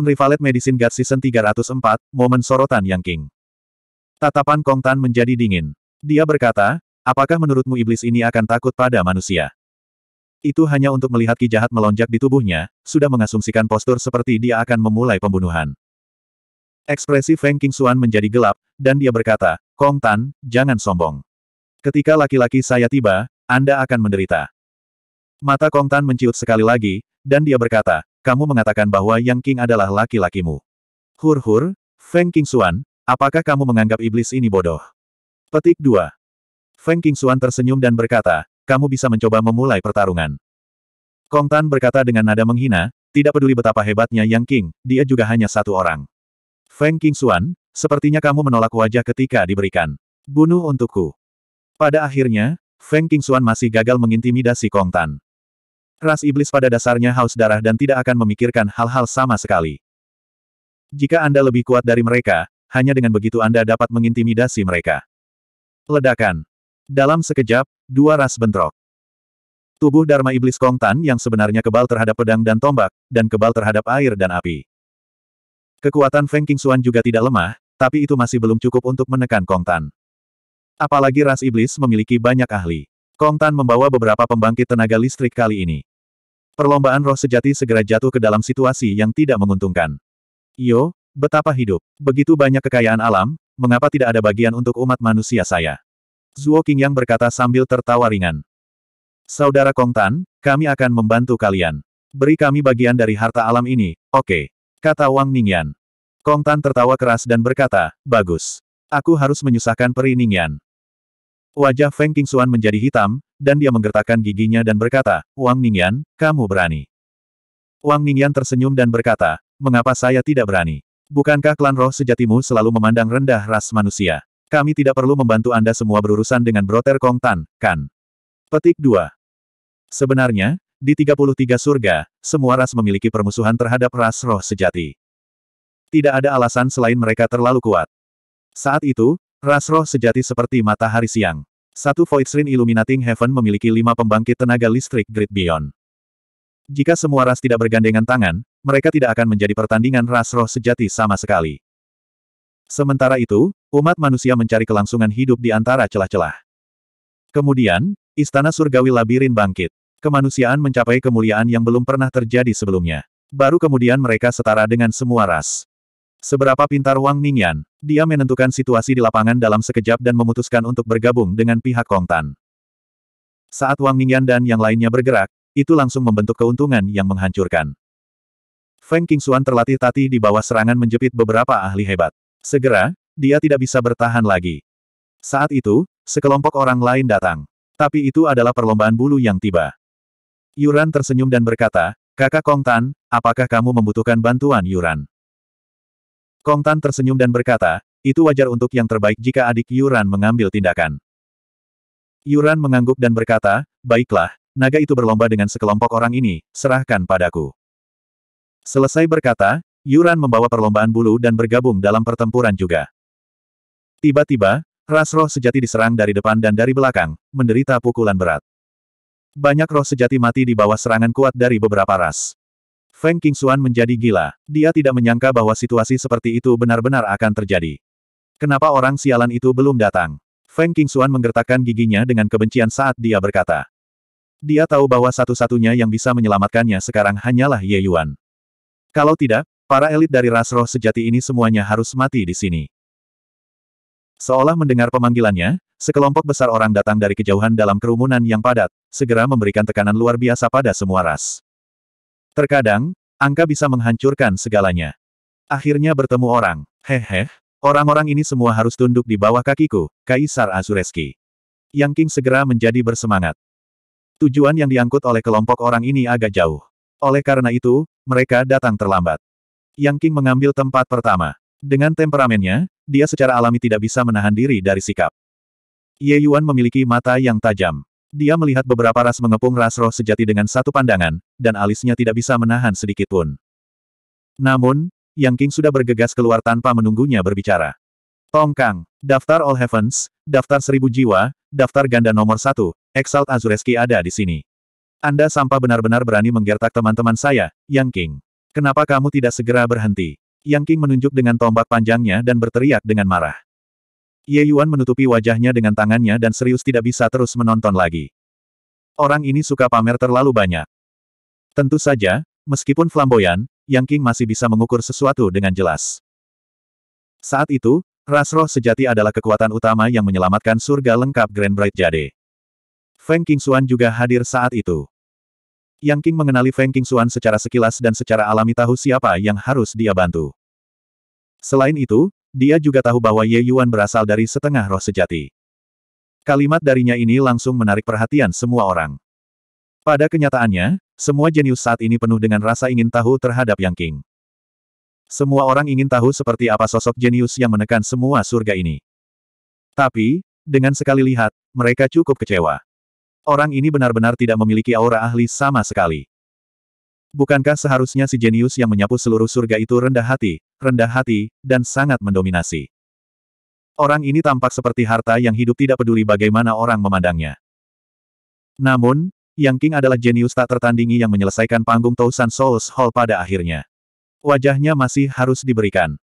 Unrivaled Medicine Guard Season 304, momen sorotan Yang King. Tatapan Kong Tan menjadi dingin. Dia berkata, apakah menurutmu iblis ini akan takut pada manusia? Itu hanya untuk melihat ki jahat melonjak di tubuhnya, sudah mengasumsikan postur seperti dia akan memulai pembunuhan. Ekspresi Feng King Xuan menjadi gelap, dan dia berkata, Kong Tan, jangan sombong. Ketika laki-laki saya tiba, Anda akan menderita. Mata Kong Tan menciut sekali lagi, dan dia berkata, kamu mengatakan bahwa Yang King adalah laki-lakimu. Hur-hur, Feng King Xuan, apakah kamu menganggap iblis ini bodoh? Petik 2. Feng King Xuan tersenyum dan berkata, kamu bisa mencoba memulai pertarungan. Kong Tan berkata dengan nada menghina, tidak peduli betapa hebatnya Yang King, dia juga hanya satu orang. Feng King Xuan, sepertinya kamu menolak wajah ketika diberikan. Bunuh untukku. Pada akhirnya, Feng King Xuan masih gagal mengintimidasi Kong Tan. Ras iblis pada dasarnya haus darah dan tidak akan memikirkan hal-hal sama sekali. Jika Anda lebih kuat dari mereka, hanya dengan begitu Anda dapat mengintimidasi mereka. Ledakan. Dalam sekejap, dua ras bentrok. Tubuh Dharma Iblis Kongtan yang sebenarnya kebal terhadap pedang dan tombak, dan kebal terhadap air dan api. Kekuatan Feng Xuan juga tidak lemah, tapi itu masih belum cukup untuk menekan Kongtan. Apalagi ras iblis memiliki banyak ahli. Kongtan membawa beberapa pembangkit tenaga listrik kali ini. Perlombaan roh sejati segera jatuh ke dalam situasi yang tidak menguntungkan. Yo, betapa hidup. Begitu banyak kekayaan alam, mengapa tidak ada bagian untuk umat manusia saya? Zuo yang berkata sambil tertawa ringan. Saudara Kong Tan, kami akan membantu kalian. Beri kami bagian dari harta alam ini, oke. Okay. Kata Wang Ningyan. Kong Tan tertawa keras dan berkata, bagus. Aku harus menyusahkan peri Ningyan. Wajah Feng Qingxuan menjadi hitam, dan dia menggertakkan giginya dan berkata, Wang Ningyan, kamu berani. Wang Ningyan tersenyum dan berkata, mengapa saya tidak berani? Bukankah klan roh sejatimu selalu memandang rendah ras manusia? Kami tidak perlu membantu Anda semua berurusan dengan Broter Kong Tan, kan? Petik 2. Sebenarnya, di 33 surga, semua ras memiliki permusuhan terhadap ras roh sejati. Tidak ada alasan selain mereka terlalu kuat. Saat itu, ras roh sejati seperti matahari siang. Satu Void Shrine Illuminating Heaven memiliki lima pembangkit tenaga listrik Grid Beyond. Jika semua ras tidak bergandengan tangan, mereka tidak akan menjadi pertandingan ras roh sejati sama sekali. Sementara itu, umat manusia mencari kelangsungan hidup di antara celah-celah. Kemudian, Istana Surgawi Labirin bangkit. Kemanusiaan mencapai kemuliaan yang belum pernah terjadi sebelumnya. Baru kemudian mereka setara dengan semua ras. Seberapa pintar Wang Ningyan, dia menentukan situasi di lapangan dalam sekejap dan memutuskan untuk bergabung dengan pihak Kongtan. Saat Wang Ningyan dan yang lainnya bergerak, itu langsung membentuk keuntungan yang menghancurkan. Feng Qingxuan terlatih tati di bawah serangan menjepit beberapa ahli hebat. Segera, dia tidak bisa bertahan lagi. Saat itu, sekelompok orang lain datang. Tapi itu adalah perlombaan bulu yang tiba. Yuran tersenyum dan berkata, Kakak Kong Tan, apakah kamu membutuhkan bantuan Yuran? Kong Tan tersenyum dan berkata, itu wajar untuk yang terbaik jika adik Yuran mengambil tindakan. Yuran mengangguk dan berkata, baiklah, naga itu berlomba dengan sekelompok orang ini, serahkan padaku. Selesai berkata, Yuran membawa perlombaan bulu dan bergabung dalam pertempuran juga. Tiba-tiba, ras roh sejati diserang dari depan dan dari belakang, menderita pukulan berat. Banyak roh sejati mati di bawah serangan kuat dari beberapa ras. Feng Qingxuan menjadi gila. Dia tidak menyangka bahwa situasi seperti itu benar-benar akan terjadi. Kenapa orang sialan itu belum datang? Feng Qingxuan menggertakkan giginya dengan kebencian saat dia berkata. Dia tahu bahwa satu-satunya yang bisa menyelamatkannya sekarang hanyalah Ye Yuan. Kalau tidak, para elit dari ras roh sejati ini semuanya harus mati di sini. Seolah mendengar pemanggilannya, Sekelompok besar orang datang dari kejauhan dalam kerumunan yang padat, segera memberikan tekanan luar biasa pada semua ras. Terkadang, angka bisa menghancurkan segalanya. Akhirnya bertemu orang. hehe. orang-orang ini semua harus tunduk di bawah kakiku, Kaisar Azureski. Yang King segera menjadi bersemangat. Tujuan yang diangkut oleh kelompok orang ini agak jauh. Oleh karena itu, mereka datang terlambat. Yang King mengambil tempat pertama. Dengan temperamennya, dia secara alami tidak bisa menahan diri dari sikap. Ye Yuan memiliki mata yang tajam. Dia melihat beberapa ras mengepung ras roh sejati dengan satu pandangan, dan alisnya tidak bisa menahan sedikit pun. Namun, Yang King sudah bergegas keluar tanpa menunggunya berbicara. Tongkang, daftar All Heavens, daftar seribu jiwa, daftar ganda nomor satu, Exalt Azureski ada di sini. Anda sampah benar-benar berani menggertak teman-teman saya, Yang King. Kenapa kamu tidak segera berhenti? Yang King menunjuk dengan tombak panjangnya dan berteriak dengan marah. Ye Yuan menutupi wajahnya dengan tangannya dan serius tidak bisa terus menonton lagi. Orang ini suka pamer terlalu banyak. Tentu saja, meskipun flamboyan, Yang King masih bisa mengukur sesuatu dengan jelas. Saat itu, Rasroh sejati adalah kekuatan utama yang menyelamatkan surga lengkap Grand Bright Jade. Feng King Xuan juga hadir saat itu. Yang King mengenali Feng King Xuan secara sekilas dan secara alami tahu siapa yang harus dia bantu. Selain itu, dia juga tahu bahwa Ye Yuan berasal dari setengah roh sejati. Kalimat darinya ini langsung menarik perhatian semua orang. Pada kenyataannya, semua jenius saat ini penuh dengan rasa ingin tahu terhadap Yang King. Semua orang ingin tahu seperti apa sosok jenius yang menekan semua surga ini. Tapi, dengan sekali lihat, mereka cukup kecewa. Orang ini benar-benar tidak memiliki aura ahli sama sekali. Bukankah seharusnya si jenius yang menyapu seluruh surga itu rendah hati, rendah hati, dan sangat mendominasi. Orang ini tampak seperti harta yang hidup tidak peduli bagaimana orang memandangnya. Namun, Yang King adalah jenius tak tertandingi yang menyelesaikan panggung Tousan Souls Hall pada akhirnya. Wajahnya masih harus diberikan.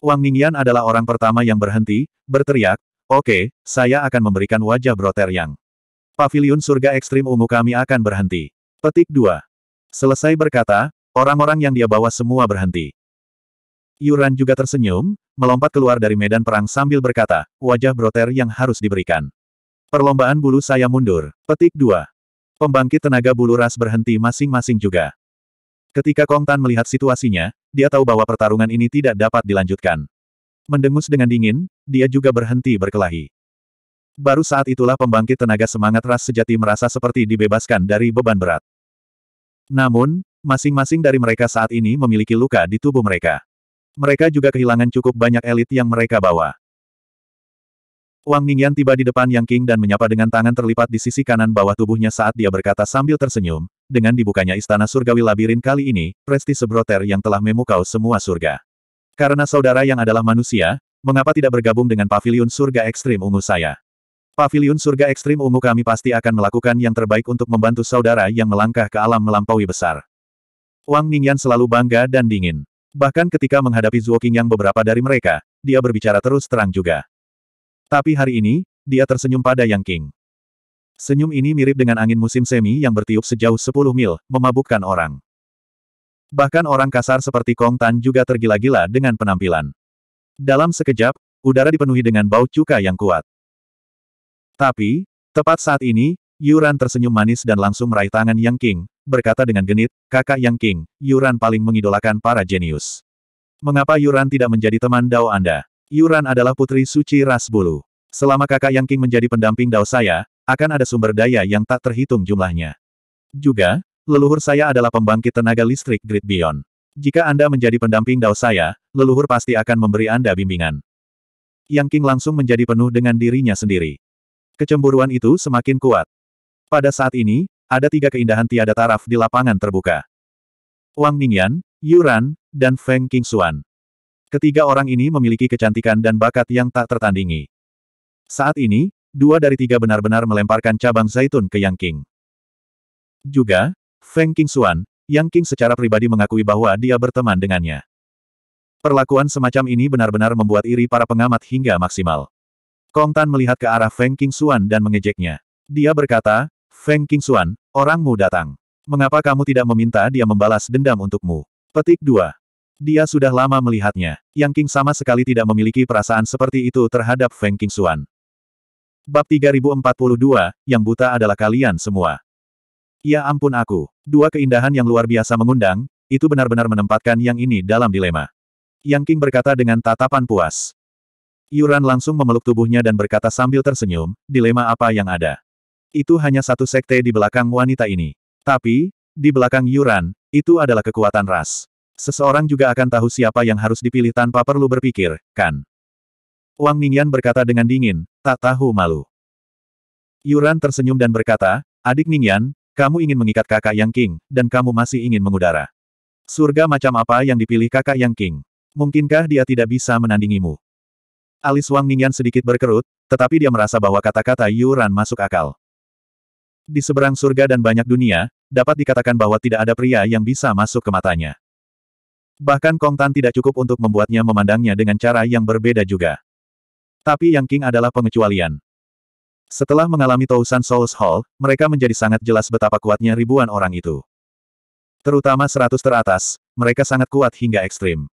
Wang Ningyan adalah orang pertama yang berhenti, berteriak, Oke, okay, saya akan memberikan wajah Broter Yang. Paviliun surga ekstrim ungu kami akan berhenti. Petik 2. Selesai berkata, orang-orang yang dia bawa semua berhenti. Yuran juga tersenyum, melompat keluar dari medan perang sambil berkata, wajah broter yang harus diberikan. Perlombaan bulu saya mundur. Petik 2. Pembangkit tenaga bulu ras berhenti masing-masing juga. Ketika Kong Tan melihat situasinya, dia tahu bahwa pertarungan ini tidak dapat dilanjutkan. Mendengus dengan dingin, dia juga berhenti berkelahi. Baru saat itulah pembangkit tenaga semangat ras sejati merasa seperti dibebaskan dari beban berat. Namun, masing-masing dari mereka saat ini memiliki luka di tubuh mereka. Mereka juga kehilangan cukup banyak elit yang mereka bawa. Wang Ningyan tiba di depan Yang King dan menyapa dengan tangan terlipat di sisi kanan bawah tubuhnya saat dia berkata sambil tersenyum, dengan dibukanya istana surgawi labirin kali ini, prestise sebroter yang telah memukau semua surga. Karena saudara yang adalah manusia, mengapa tidak bergabung dengan Paviliun surga ekstrim ungu saya? Paviliun surga ekstrim ungu kami pasti akan melakukan yang terbaik untuk membantu saudara yang melangkah ke alam melampaui besar. Wang Ningyan selalu bangga dan dingin. Bahkan ketika menghadapi Zuo yang beberapa dari mereka, dia berbicara terus terang juga. Tapi hari ini, dia tersenyum pada Yang King. Senyum ini mirip dengan angin musim semi yang bertiup sejauh 10 mil, memabukkan orang. Bahkan orang kasar seperti Kong Tan juga tergila-gila dengan penampilan. Dalam sekejap, udara dipenuhi dengan bau cuka yang kuat. Tapi, tepat saat ini, Yuran tersenyum manis dan langsung meraih tangan Yang King, berkata dengan genit, kakak yang King, Yuran paling mengidolakan para jenius. Mengapa Yuran tidak menjadi teman Dao Anda? Yuran adalah putri suci ras bulu. Selama kakak yang King menjadi pendamping Dao saya, akan ada sumber daya yang tak terhitung jumlahnya. Juga, leluhur saya adalah pembangkit tenaga listrik Great Beyond. Jika Anda menjadi pendamping Dao saya, leluhur pasti akan memberi Anda bimbingan. Yang King langsung menjadi penuh dengan dirinya sendiri. Kecemburuan itu semakin kuat. Pada saat ini, ada tiga keindahan tiada taraf di lapangan terbuka. Wang Ningyan, Yuran, dan Feng Qingxuan. Ketiga orang ini memiliki kecantikan dan bakat yang tak tertandingi. Saat ini, dua dari tiga benar-benar melemparkan cabang zaitun ke Yang King. Juga, Feng Qingxuan, Yang King secara pribadi mengakui bahwa dia berteman dengannya. Perlakuan semacam ini benar-benar membuat iri para pengamat hingga maksimal. Kong Tan melihat ke arah Feng Qingxuan dan mengejeknya. Dia berkata, Feng Qingxuan, orangmu datang. Mengapa kamu tidak meminta dia membalas dendam untukmu? Petik 2. Dia sudah lama melihatnya. Yang King sama sekali tidak memiliki perasaan seperti itu terhadap Feng Qingxuan. Bab 3042, yang buta adalah kalian semua. Ya ampun aku. Dua keindahan yang luar biasa mengundang, itu benar-benar menempatkan yang ini dalam dilema. Yang King berkata dengan tatapan puas. Yuran langsung memeluk tubuhnya dan berkata sambil tersenyum, dilema apa yang ada itu hanya satu sekte di belakang wanita ini. Tapi, di belakang Yuran, itu adalah kekuatan ras. Seseorang juga akan tahu siapa yang harus dipilih tanpa perlu berpikir, kan? Wang Ningyan berkata dengan dingin, tak tahu malu. Yuran tersenyum dan berkata, adik Ningyan, kamu ingin mengikat kakak Yang King, dan kamu masih ingin mengudara. Surga macam apa yang dipilih kakak Yang King? Mungkinkah dia tidak bisa menandingimu? Alis Wang Ningyan sedikit berkerut, tetapi dia merasa bahwa kata-kata Yuran masuk akal. Di seberang surga dan banyak dunia, dapat dikatakan bahwa tidak ada pria yang bisa masuk ke matanya. Bahkan Kong Tan tidak cukup untuk membuatnya memandangnya dengan cara yang berbeda juga. Tapi Yang King adalah pengecualian. Setelah mengalami Tousan Souls Hall, mereka menjadi sangat jelas betapa kuatnya ribuan orang itu. Terutama seratus teratas, mereka sangat kuat hingga ekstrim.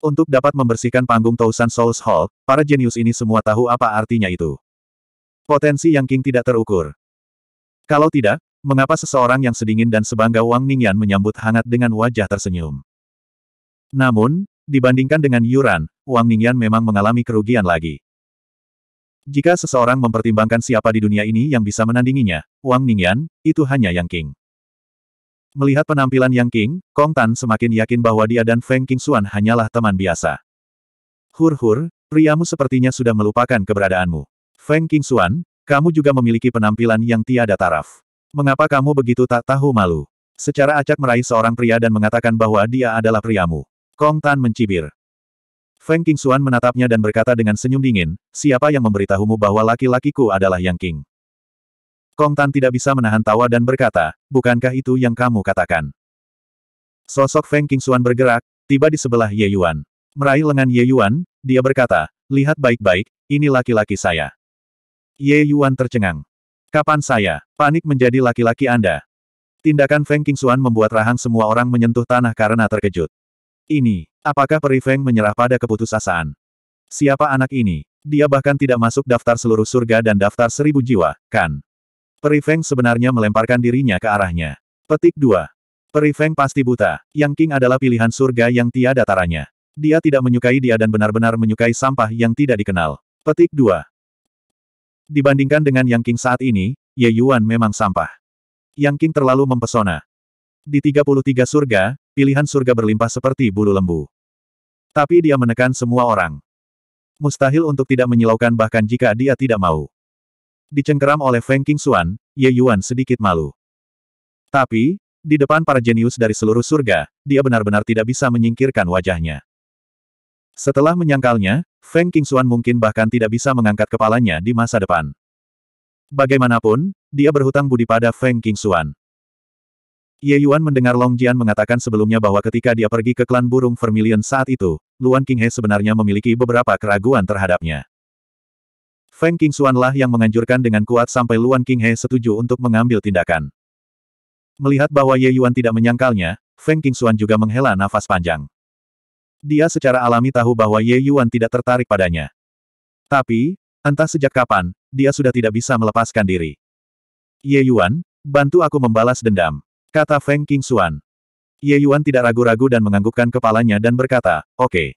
Untuk dapat membersihkan panggung Tousan Souls Hall, para jenius ini semua tahu apa artinya itu. Potensi Yang King tidak terukur. Kalau tidak, mengapa seseorang yang sedingin dan sebangga Wang Ningyan menyambut hangat dengan wajah tersenyum? Namun, dibandingkan dengan Yuran, Wang Ningyan memang mengalami kerugian lagi. Jika seseorang mempertimbangkan siapa di dunia ini yang bisa menandinginya, Wang Ningyan, itu hanya Yang King. Melihat penampilan Yang King, Kong Tan semakin yakin bahwa dia dan Feng King Xuan hanyalah teman biasa. Hur-hur, priamu sepertinya sudah melupakan keberadaanmu. Feng King Xuan. Kamu juga memiliki penampilan yang tiada taraf. Mengapa kamu begitu tak tahu malu? Secara acak meraih seorang pria dan mengatakan bahwa dia adalah priamu. Kong Tan mencibir. Feng King Qingxuan menatapnya dan berkata dengan senyum dingin, siapa yang memberitahumu bahwa laki-lakiku adalah Yang King? Kong Tan tidak bisa menahan tawa dan berkata, bukankah itu yang kamu katakan? Sosok Feng King Qingxuan bergerak, tiba di sebelah Ye Yuan. Meraih lengan Ye Yuan, dia berkata, lihat baik-baik, ini laki-laki saya. Ye Yuan tercengang. Kapan saya, panik menjadi laki-laki Anda? Tindakan Feng Qingxuan membuat rahang semua orang menyentuh tanah karena terkejut. Ini, apakah Peri Feng menyerah pada keputusasaan? Siapa anak ini? Dia bahkan tidak masuk daftar seluruh surga dan daftar seribu jiwa, kan? Peri Feng sebenarnya melemparkan dirinya ke arahnya. Petik 2. Peri Feng pasti buta. Yang King adalah pilihan surga yang tiada taranya. Dia tidak menyukai dia dan benar-benar menyukai sampah yang tidak dikenal. Petik 2. Dibandingkan dengan Yang King saat ini, Ye Yuan memang sampah. Yang King terlalu mempesona. Di 33 surga, pilihan surga berlimpah seperti bulu lembu. Tapi dia menekan semua orang. Mustahil untuk tidak menyilaukan bahkan jika dia tidak mau. Dicengkeram oleh Feng King Xuan, Ye Yuan sedikit malu. Tapi, di depan para jenius dari seluruh surga, dia benar-benar tidak bisa menyingkirkan wajahnya. Setelah menyangkalnya, Feng Qingxuan mungkin bahkan tidak bisa mengangkat kepalanya di masa depan. Bagaimanapun, dia berhutang budi pada Feng Qingxuan. Ye Yuan mendengar Long Jian mengatakan sebelumnya bahwa ketika dia pergi ke klan burung Vermilion saat itu, Luan Qinghe sebenarnya memiliki beberapa keraguan terhadapnya. Feng Qingxuan lah yang menganjurkan dengan kuat sampai Luan Qinghe setuju untuk mengambil tindakan. Melihat bahwa Ye Yuan tidak menyangkalnya, Feng Qingxuan juga menghela nafas panjang. Dia secara alami tahu bahwa Ye Yuan tidak tertarik padanya. Tapi, entah sejak kapan, dia sudah tidak bisa melepaskan diri. Ye Yuan, bantu aku membalas dendam. Kata Feng Xuan. Ye Yuan tidak ragu-ragu dan menganggukkan kepalanya dan berkata, oke. Okay.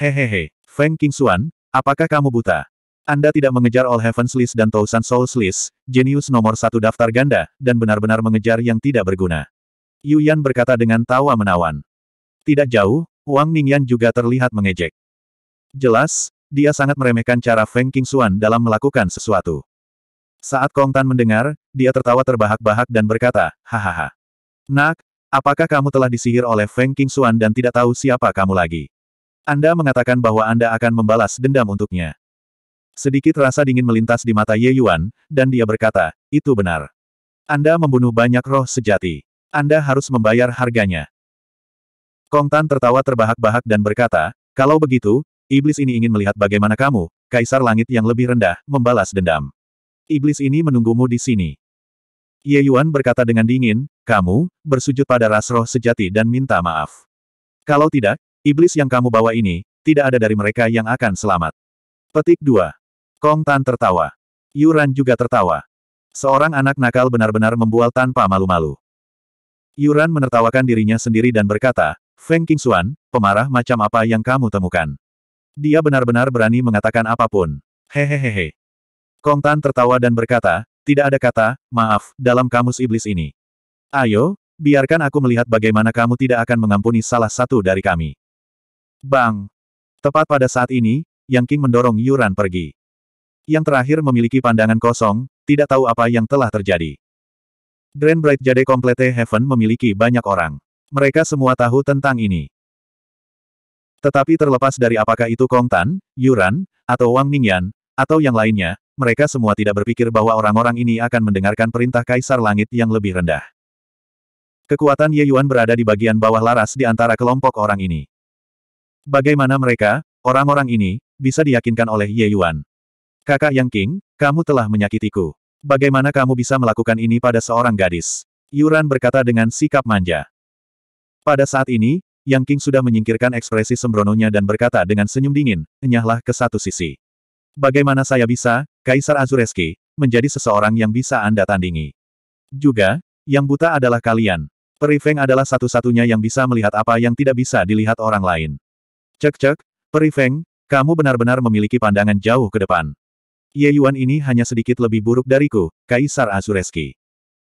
Hehehe, Feng Xuan, apakah kamu buta? Anda tidak mengejar All Heavens List dan Thousand Souls List, jenius nomor satu daftar ganda, dan benar-benar mengejar yang tidak berguna. Yu Yan berkata dengan tawa menawan. Tidak jauh, Wang Ningyan juga terlihat mengejek. Jelas, dia sangat meremehkan cara Feng Qingxuan dalam melakukan sesuatu. Saat Kong Tan mendengar, dia tertawa terbahak-bahak dan berkata, Hahaha. Nak, apakah kamu telah disihir oleh Feng Qingxuan dan tidak tahu siapa kamu lagi? Anda mengatakan bahwa Anda akan membalas dendam untuknya. Sedikit rasa dingin melintas di mata Ye Yuan, dan dia berkata, itu benar. Anda membunuh banyak roh sejati. Anda harus membayar harganya. Kong Tan tertawa terbahak-bahak dan berkata, kalau begitu, iblis ini ingin melihat bagaimana kamu, kaisar langit yang lebih rendah, membalas dendam. Iblis ini menunggumu di sini. Ye Yuan berkata dengan dingin, kamu, bersujud pada ras roh sejati dan minta maaf. Kalau tidak, iblis yang kamu bawa ini, tidak ada dari mereka yang akan selamat. Petik 2. Kong Tan tertawa. Yuran juga tertawa. Seorang anak nakal benar-benar membual tanpa malu-malu. Yuran menertawakan dirinya sendiri dan berkata, Feng Qingxuan, pemarah macam apa yang kamu temukan? Dia benar-benar berani mengatakan apapun. Hehehehe. Kong Tan tertawa dan berkata, tidak ada kata, maaf, dalam kamus iblis ini. Ayo, biarkan aku melihat bagaimana kamu tidak akan mengampuni salah satu dari kami. Bang! Tepat pada saat ini, Yang King mendorong Yuran pergi. Yang terakhir memiliki pandangan kosong, tidak tahu apa yang telah terjadi. Grand Bright Jade Complete Heaven memiliki banyak orang. Mereka semua tahu tentang ini. Tetapi terlepas dari apakah itu Kong Tan, Yuran, atau Wang Mingyan, atau yang lainnya, mereka semua tidak berpikir bahwa orang-orang ini akan mendengarkan perintah Kaisar Langit yang lebih rendah. Kekuatan Ye Yuan berada di bagian bawah laras di antara kelompok orang ini. Bagaimana mereka, orang-orang ini, bisa diyakinkan oleh Ye Yuan? Kakak Yang King, kamu telah menyakitiku. Bagaimana kamu bisa melakukan ini pada seorang gadis? Yuran berkata dengan sikap manja. Pada saat ini, Yang King sudah menyingkirkan ekspresi sembrononya dan berkata dengan senyum dingin, enyahlah ke satu sisi. Bagaimana saya bisa, Kaisar Azureski, menjadi seseorang yang bisa Anda tandingi? Juga, yang buta adalah kalian. Perifeng adalah satu-satunya yang bisa melihat apa yang tidak bisa dilihat orang lain. Cek-cek, Perifeng, kamu benar-benar memiliki pandangan jauh ke depan. Ye Yuan ini hanya sedikit lebih buruk dariku, Kaisar Azureski.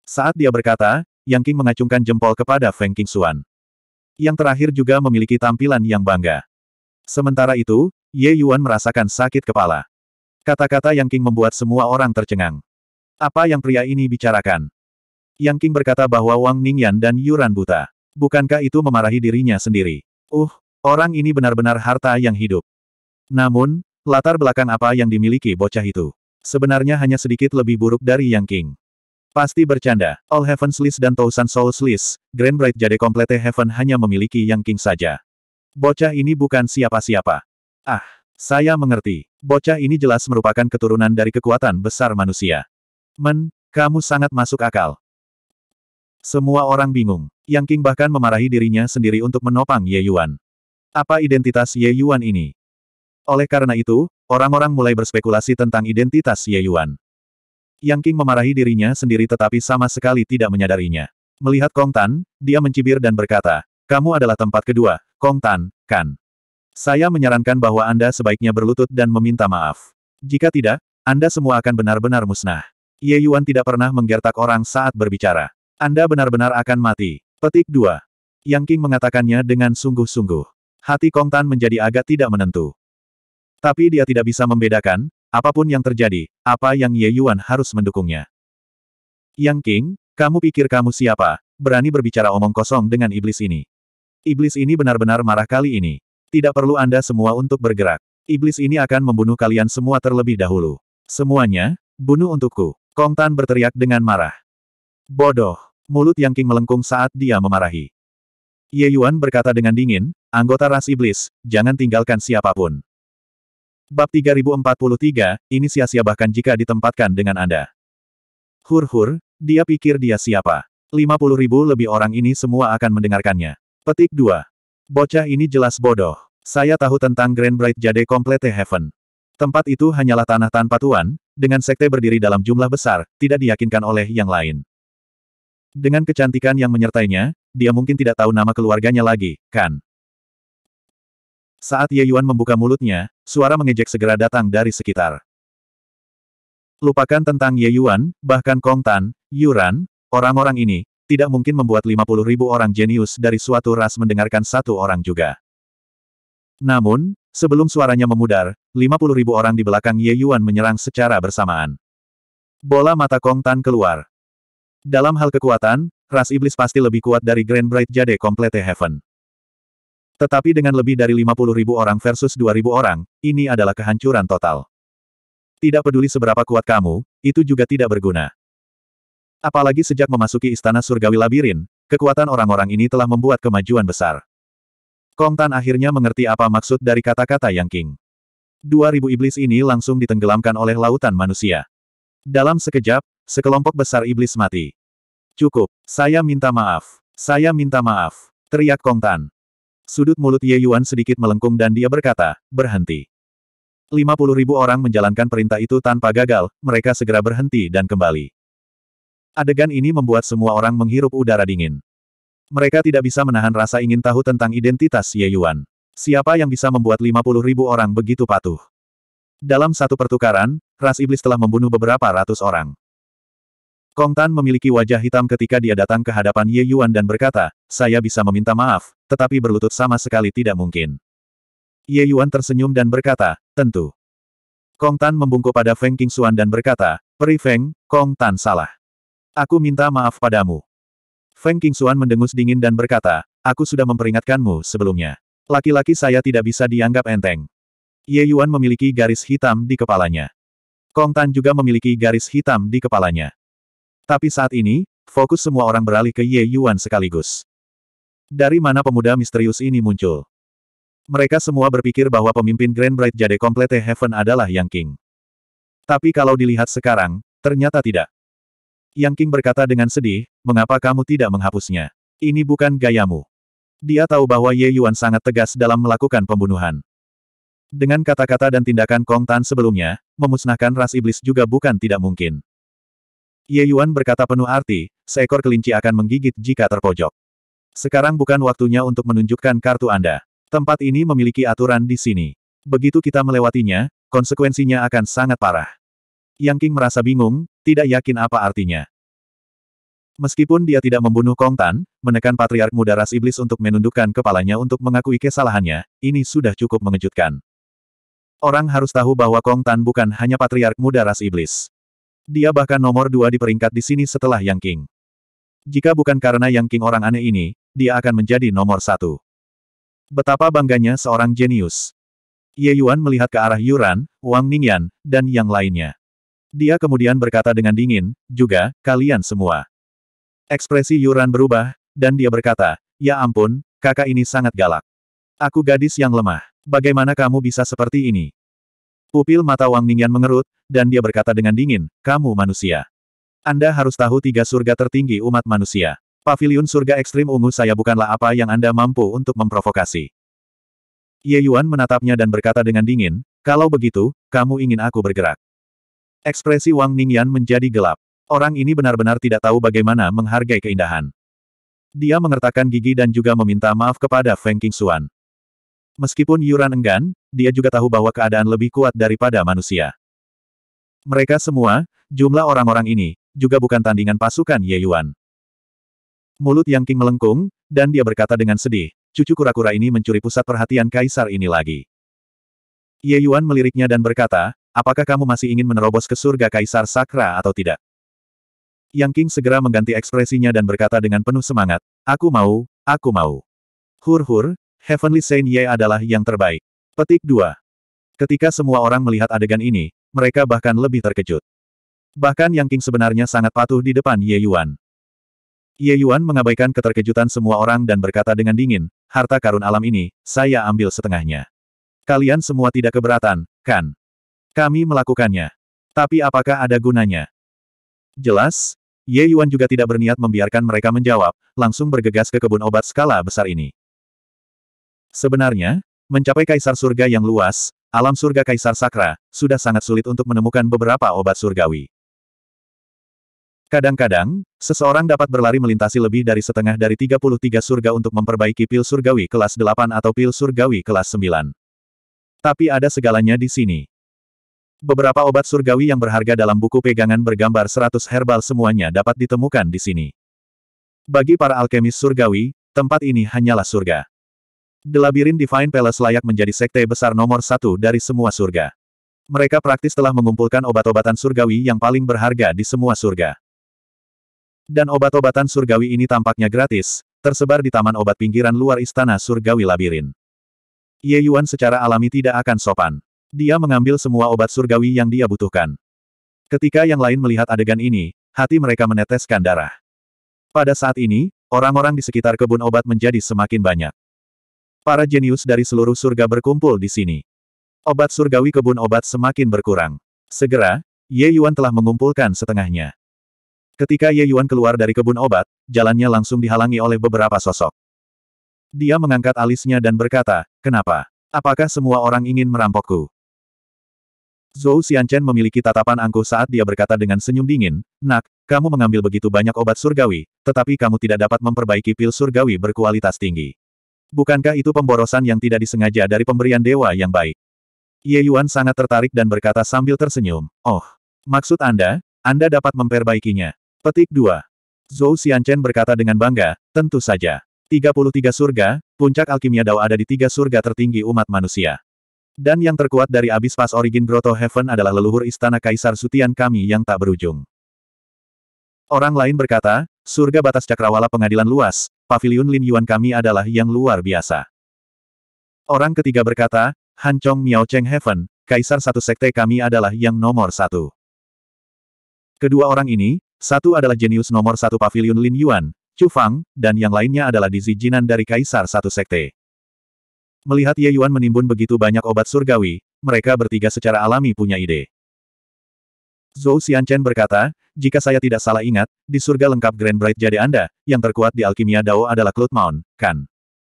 Saat dia berkata, Yang King mengacungkan jempol kepada Feng King Qingxuan. Yang terakhir juga memiliki tampilan yang bangga. Sementara itu, Ye Yuan merasakan sakit kepala. Kata-kata Yang King membuat semua orang tercengang. Apa yang pria ini bicarakan? Yang King berkata bahwa Wang Ningyan dan Yuran buta. Bukankah itu memarahi dirinya sendiri? Uh, orang ini benar-benar harta yang hidup. Namun, latar belakang apa yang dimiliki bocah itu? Sebenarnya hanya sedikit lebih buruk dari Yang King. Pasti bercanda. All Heavens List dan Thousand Souls List, Grand Bright Jade komplete Heaven hanya memiliki yang King saja. Bocah ini bukan siapa-siapa. Ah, saya mengerti. Bocah ini jelas merupakan keturunan dari kekuatan besar manusia. Men, kamu sangat masuk akal. Semua orang bingung. Yang King bahkan memarahi dirinya sendiri untuk menopang Ye Yuan. Apa identitas Ye Yuan ini? Oleh karena itu, orang-orang mulai berspekulasi tentang identitas Ye Yuan. Yang King memarahi dirinya sendiri tetapi sama sekali tidak menyadarinya. Melihat Kong Tan, dia mencibir dan berkata, kamu adalah tempat kedua, Kong Tan, kan? Saya menyarankan bahwa Anda sebaiknya berlutut dan meminta maaf. Jika tidak, Anda semua akan benar-benar musnah. Ye Yuan tidak pernah menggertak orang saat berbicara. Anda benar-benar akan mati. Petik 2. Yang King mengatakannya dengan sungguh-sungguh. Hati Kong Tan menjadi agak tidak menentu. Tapi dia tidak bisa membedakan, Apapun yang terjadi, apa yang Ye Yuan harus mendukungnya. Yang King, kamu pikir kamu siapa, berani berbicara omong kosong dengan iblis ini. Iblis ini benar-benar marah kali ini. Tidak perlu Anda semua untuk bergerak. Iblis ini akan membunuh kalian semua terlebih dahulu. Semuanya, bunuh untukku. Kong Tan berteriak dengan marah. Bodoh. Mulut Yang King melengkung saat dia memarahi. Ye Yuan berkata dengan dingin, anggota ras iblis, jangan tinggalkan siapapun. Bab 3043, ini sia-sia bahkan jika ditempatkan dengan Anda. Hur-hur, dia pikir dia siapa. 50 ribu lebih orang ini semua akan mendengarkannya. Petik 2. Bocah ini jelas bodoh. Saya tahu tentang Grand Bright Jade Complete Heaven. Tempat itu hanyalah tanah tanpa tuan, dengan sekte berdiri dalam jumlah besar, tidak diyakinkan oleh yang lain. Dengan kecantikan yang menyertainya, dia mungkin tidak tahu nama keluarganya lagi, kan? Saat Ye Yuan membuka mulutnya, suara mengejek segera datang dari sekitar. Lupakan tentang Ye Yuan, bahkan Kong Tan, Yuran, orang-orang ini, tidak mungkin membuat 50 ribu orang jenius dari suatu ras mendengarkan satu orang juga. Namun, sebelum suaranya memudar, 50 ribu orang di belakang Ye Yuan menyerang secara bersamaan. Bola mata Kong Tan keluar. Dalam hal kekuatan, ras iblis pasti lebih kuat dari Grand Bright Jade Complete Heaven. Tetapi dengan lebih dari 50 ribu orang versus 2 ribu orang, ini adalah kehancuran total. Tidak peduli seberapa kuat kamu, itu juga tidak berguna. Apalagi sejak memasuki istana surgawi labirin, kekuatan orang-orang ini telah membuat kemajuan besar. Kong Tan akhirnya mengerti apa maksud dari kata-kata Yang King. 2000 iblis ini langsung ditenggelamkan oleh lautan manusia. Dalam sekejap, sekelompok besar iblis mati. Cukup, saya minta maaf. Saya minta maaf. Teriak Kong Tan. Sudut mulut Ye Yuan sedikit melengkung dan dia berkata, berhenti. 50 ribu orang menjalankan perintah itu tanpa gagal, mereka segera berhenti dan kembali. Adegan ini membuat semua orang menghirup udara dingin. Mereka tidak bisa menahan rasa ingin tahu tentang identitas Ye Yuan. Siapa yang bisa membuat 50 ribu orang begitu patuh? Dalam satu pertukaran, ras iblis telah membunuh beberapa ratus orang. Kong Tan memiliki wajah hitam ketika dia datang ke hadapan Ye Yuan dan berkata, saya bisa meminta maaf, tetapi berlutut sama sekali tidak mungkin. Ye Yuan tersenyum dan berkata, tentu. Kong Tan membungkuk pada Feng King Xuan dan berkata, Peri Feng, Kong Tan salah. Aku minta maaf padamu. Feng King Xuan mendengus dingin dan berkata, aku sudah memperingatkanmu sebelumnya. Laki-laki saya tidak bisa dianggap enteng. Ye Yuan memiliki garis hitam di kepalanya. Kong Tan juga memiliki garis hitam di kepalanya. Tapi saat ini, fokus semua orang beralih ke Ye Yuan sekaligus. Dari mana pemuda misterius ini muncul? Mereka semua berpikir bahwa pemimpin Grand Bright Jade Complete Heaven adalah Yang King. Tapi kalau dilihat sekarang, ternyata tidak. Yang King berkata dengan sedih, mengapa kamu tidak menghapusnya? Ini bukan gayamu. Dia tahu bahwa Ye Yuan sangat tegas dalam melakukan pembunuhan. Dengan kata-kata dan tindakan Kong Tan sebelumnya, memusnahkan ras iblis juga bukan tidak mungkin. Ye Yuan berkata penuh arti, seekor kelinci akan menggigit jika terpojok. Sekarang bukan waktunya untuk menunjukkan kartu Anda. Tempat ini memiliki aturan di sini. Begitu kita melewatinya, konsekuensinya akan sangat parah. Yang King merasa bingung, tidak yakin apa artinya. Meskipun dia tidak membunuh Kong Tan, menekan patriark muda ras iblis untuk menundukkan kepalanya untuk mengakui kesalahannya, ini sudah cukup mengejutkan. Orang harus tahu bahwa Kong Tan bukan hanya patriark muda ras iblis. Dia bahkan nomor dua di peringkat di sini setelah Yang King. Jika bukan karena Yang King orang aneh ini, dia akan menjadi nomor satu. Betapa bangganya seorang jenius. Ye Yuan melihat ke arah Yuran, Wang Ningyan, dan yang lainnya. Dia kemudian berkata dengan dingin, juga, kalian semua. Ekspresi Yuran berubah, dan dia berkata, ya ampun, kakak ini sangat galak. Aku gadis yang lemah. Bagaimana kamu bisa seperti ini? Pupil mata Wang Mingyan mengerut, dan dia berkata dengan dingin, kamu manusia. Anda harus tahu tiga surga tertinggi umat manusia. Pavilion surga ekstrim ungu saya bukanlah apa yang Anda mampu untuk memprovokasi. Ye Yuan menatapnya dan berkata dengan dingin, kalau begitu, kamu ingin aku bergerak. Ekspresi Wang Ningyan menjadi gelap. Orang ini benar-benar tidak tahu bagaimana menghargai keindahan. Dia mengertakkan gigi dan juga meminta maaf kepada Feng Qingxuan. Meskipun Yuran enggan, dia juga tahu bahwa keadaan lebih kuat daripada manusia. Mereka semua, jumlah orang-orang ini, juga bukan tandingan pasukan Ye Yuan. Mulut Yang King melengkung, dan dia berkata dengan sedih, cucu kura-kura ini mencuri pusat perhatian kaisar ini lagi. Ye Yuan meliriknya dan berkata, apakah kamu masih ingin menerobos ke surga kaisar sakra atau tidak? Yang King segera mengganti ekspresinya dan berkata dengan penuh semangat, Aku mau, aku mau. Hur-hur, Heavenly Saint Ye adalah yang terbaik. Petik 2. Ketika semua orang melihat adegan ini, mereka bahkan lebih terkejut. Bahkan Yang King sebenarnya sangat patuh di depan Ye Yuan. Ye Yuan mengabaikan keterkejutan semua orang dan berkata dengan dingin, harta karun alam ini, saya ambil setengahnya. Kalian semua tidak keberatan, kan? Kami melakukannya. Tapi apakah ada gunanya? Jelas, Ye Yuan juga tidak berniat membiarkan mereka menjawab, langsung bergegas ke kebun obat skala besar ini. Sebenarnya, mencapai kaisar surga yang luas, alam surga kaisar sakra, sudah sangat sulit untuk menemukan beberapa obat surgawi. Kadang-kadang, seseorang dapat berlari melintasi lebih dari setengah dari 33 surga untuk memperbaiki pil surgawi kelas 8 atau pil surgawi kelas 9. Tapi ada segalanya di sini. Beberapa obat surgawi yang berharga dalam buku pegangan bergambar 100 herbal semuanya dapat ditemukan di sini. Bagi para alkemis surgawi, tempat ini hanyalah surga. The Labyrinth Divine Palace layak menjadi sekte besar nomor satu dari semua surga. Mereka praktis telah mengumpulkan obat-obatan surgawi yang paling berharga di semua surga. Dan obat-obatan surgawi ini tampaknya gratis, tersebar di taman obat pinggiran luar istana surgawi labirin. Ye Yuan secara alami tidak akan sopan. Dia mengambil semua obat surgawi yang dia butuhkan. Ketika yang lain melihat adegan ini, hati mereka meneteskan darah. Pada saat ini, orang-orang di sekitar kebun obat menjadi semakin banyak. Para jenius dari seluruh surga berkumpul di sini. Obat surgawi kebun obat semakin berkurang. Segera, Ye Yuan telah mengumpulkan setengahnya. Ketika Ye Yuan keluar dari kebun obat, jalannya langsung dihalangi oleh beberapa sosok. Dia mengangkat alisnya dan berkata, Kenapa? Apakah semua orang ingin merampokku? Zhou Xianchen memiliki tatapan angkuh saat dia berkata dengan senyum dingin, Nak, kamu mengambil begitu banyak obat surgawi, tetapi kamu tidak dapat memperbaiki pil surgawi berkualitas tinggi. Bukankah itu pemborosan yang tidak disengaja dari pemberian dewa yang baik? Ye Yuan sangat tertarik dan berkata sambil tersenyum, Oh, maksud Anda, Anda dapat memperbaikinya. Petik 2. Zhou Xianchen berkata dengan bangga, tentu saja. 33 surga, puncak alkimia Dao ada di tiga surga tertinggi umat manusia. Dan yang terkuat dari abis pas origin Grotto Heaven adalah leluhur istana Kaisar Sutian kami yang tak berujung. Orang lain berkata, surga batas cakrawala pengadilan luas, pavilion Lin Yuan kami adalah yang luar biasa. Orang ketiga berkata, Han Chong Miao Cheng Heaven, kaisar satu sekte kami adalah yang nomor satu. Kedua orang ini, satu adalah jenius nomor satu pavilion Lin Yuan, Chu Fang, dan yang lainnya adalah Dizi Jinan dari kaisar satu sekte. Melihat Ye Yuan menimbun begitu banyak obat surgawi, mereka bertiga secara alami punya ide. Zhou Xianchen berkata, jika saya tidak salah ingat, di surga lengkap Grand Bright jadi Anda, yang terkuat di alkimia Dao adalah Cloud Mount, kan?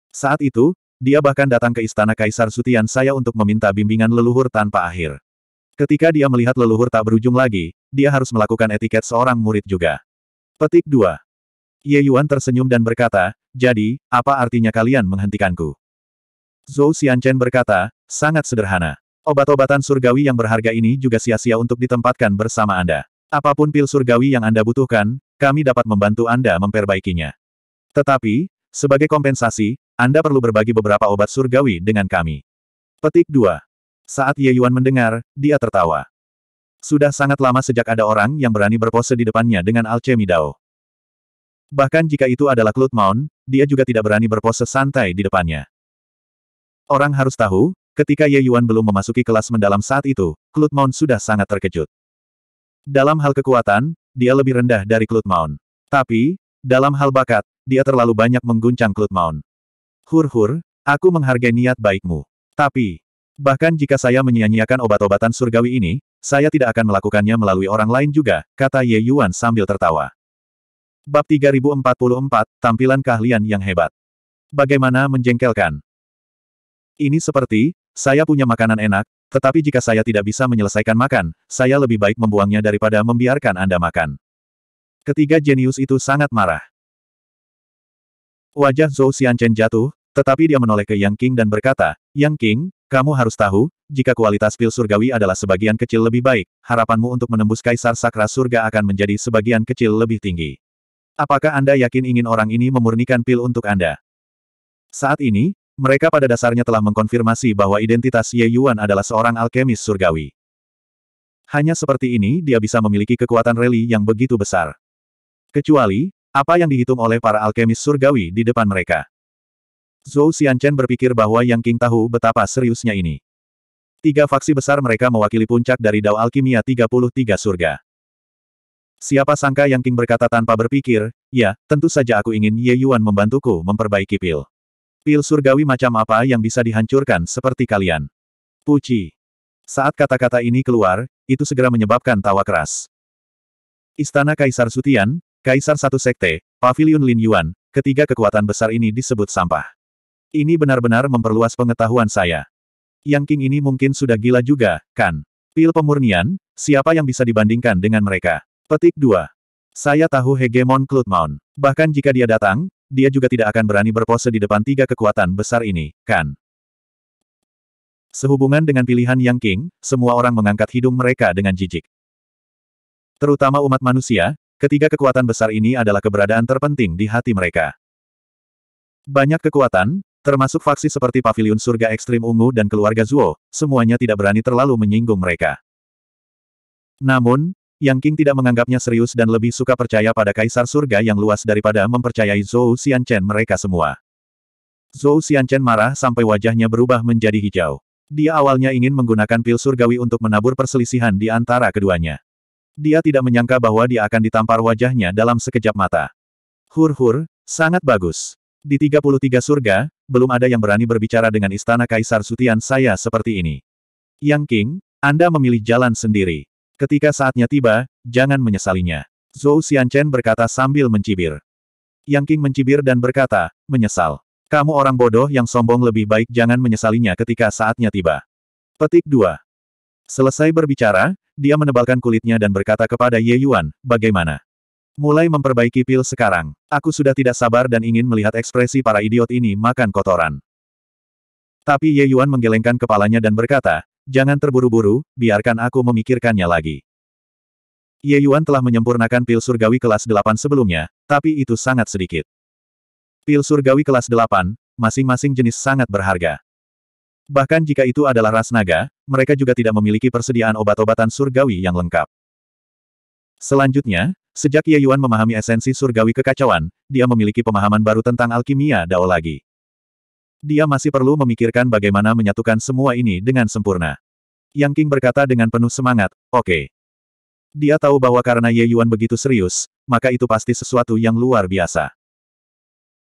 Saat itu, dia bahkan datang ke istana Kaisar Sutian saya untuk meminta bimbingan leluhur tanpa akhir. Ketika dia melihat leluhur tak berujung lagi, dia harus melakukan etiket seorang murid juga. Petik 2. Ye Yuan tersenyum dan berkata, jadi, apa artinya kalian menghentikanku? Zhou Xianchen berkata, sangat sederhana. Obat-obatan surgawi yang berharga ini juga sia-sia untuk ditempatkan bersama Anda. Apapun pil surgawi yang Anda butuhkan, kami dapat membantu Anda memperbaikinya. Tetapi, sebagai kompensasi, Anda perlu berbagi beberapa obat surgawi dengan kami. Petik 2. Saat Ye Yuan mendengar, dia tertawa. Sudah sangat lama sejak ada orang yang berani berpose di depannya dengan alchemy Dao. Bahkan jika itu adalah Cloud Mount, dia juga tidak berani berpose santai di depannya. Orang harus tahu, ketika Ye Yuan belum memasuki kelas mendalam saat itu, Cloud Mount sudah sangat terkejut. Dalam hal kekuatan, dia lebih rendah dari Cloud Mount. Tapi, dalam hal bakat, dia terlalu banyak mengguncang Cloud Mount. Hur-hur, aku menghargai niat baikmu. Tapi, bahkan jika saya menyia-nyiakan obat-obatan surgawi ini, saya tidak akan melakukannya melalui orang lain juga, kata Ye Yuan sambil tertawa. Bab 3044, Tampilan Keahlian Yang Hebat. Bagaimana menjengkelkan? Ini seperti, saya punya makanan enak, tetapi jika saya tidak bisa menyelesaikan makan, saya lebih baik membuangnya daripada membiarkan Anda makan. Ketiga jenius itu sangat marah. Wajah Zhou Xianchen jatuh, tetapi dia menoleh ke Yang King dan berkata, Yang King, kamu harus tahu, jika kualitas pil surgawi adalah sebagian kecil lebih baik, harapanmu untuk menembus kaisar sakra surga akan menjadi sebagian kecil lebih tinggi. Apakah Anda yakin ingin orang ini memurnikan pil untuk Anda? Saat ini, mereka pada dasarnya telah mengkonfirmasi bahwa identitas Ye Yuan adalah seorang alkemis surgawi. Hanya seperti ini dia bisa memiliki kekuatan reli yang begitu besar. Kecuali, apa yang dihitung oleh para alkemis surgawi di depan mereka. Zhou Xianchen berpikir bahwa Yang King tahu betapa seriusnya ini. Tiga faksi besar mereka mewakili puncak dari Dao Alkimia 33 surga. Siapa sangka Yang King berkata tanpa berpikir, ya, tentu saja aku ingin Ye Yuan membantuku memperbaiki pil. Pil surgawi macam apa yang bisa dihancurkan seperti kalian? Puji. Saat kata-kata ini keluar, itu segera menyebabkan tawa keras. Istana Kaisar Sutian, Kaisar Satu Sekte, Paviliun Lin Yuan, ketiga kekuatan besar ini disebut sampah. Ini benar-benar memperluas pengetahuan saya. Yang King ini mungkin sudah gila juga, kan? Pil pemurnian, siapa yang bisa dibandingkan dengan mereka? Petik 2. Saya tahu hegemon Cloud Mount. Bahkan jika dia datang, dia juga tidak akan berani berpose di depan tiga kekuatan besar ini, kan? Sehubungan dengan pilihan Yang King, semua orang mengangkat hidung mereka dengan jijik. Terutama umat manusia, ketiga kekuatan besar ini adalah keberadaan terpenting di hati mereka. Banyak kekuatan, termasuk faksi seperti Paviliun Surga Ekstrim Ungu dan keluarga Zuo, semuanya tidak berani terlalu menyinggung mereka. Namun, yang King tidak menganggapnya serius dan lebih suka percaya pada kaisar surga yang luas daripada mempercayai Zhou Xianchen mereka semua. Zhou Xianchen marah sampai wajahnya berubah menjadi hijau. Dia awalnya ingin menggunakan pil surgawi untuk menabur perselisihan di antara keduanya. Dia tidak menyangka bahwa dia akan ditampar wajahnya dalam sekejap mata. Hur-hur, sangat bagus. Di 33 surga, belum ada yang berani berbicara dengan istana Kaisar Sutian saya seperti ini. Yang King, Anda memilih jalan sendiri. Ketika saatnya tiba, jangan menyesalinya. Zhou Xianchen berkata sambil mencibir. Yang King mencibir dan berkata, menyesal. Kamu orang bodoh yang sombong lebih baik jangan menyesalinya ketika saatnya tiba. Petik 2. Selesai berbicara, dia menebalkan kulitnya dan berkata kepada Ye Yuan, bagaimana? Mulai memperbaiki pil sekarang. Aku sudah tidak sabar dan ingin melihat ekspresi para idiot ini makan kotoran. Tapi Ye Yuan menggelengkan kepalanya dan berkata, Jangan terburu-buru, biarkan aku memikirkannya lagi. Ye Yuan telah menyempurnakan pil surgawi kelas 8 sebelumnya, tapi itu sangat sedikit. Pil surgawi kelas 8, masing-masing jenis sangat berharga. Bahkan jika itu adalah ras naga, mereka juga tidak memiliki persediaan obat-obatan surgawi yang lengkap. Selanjutnya, sejak Ye Yuan memahami esensi surgawi kekacauan, dia memiliki pemahaman baru tentang alkimia Dao lagi. Dia masih perlu memikirkan bagaimana menyatukan semua ini dengan sempurna. Yang King berkata dengan penuh semangat, oke. Okay. Dia tahu bahwa karena Ye Yuan begitu serius, maka itu pasti sesuatu yang luar biasa.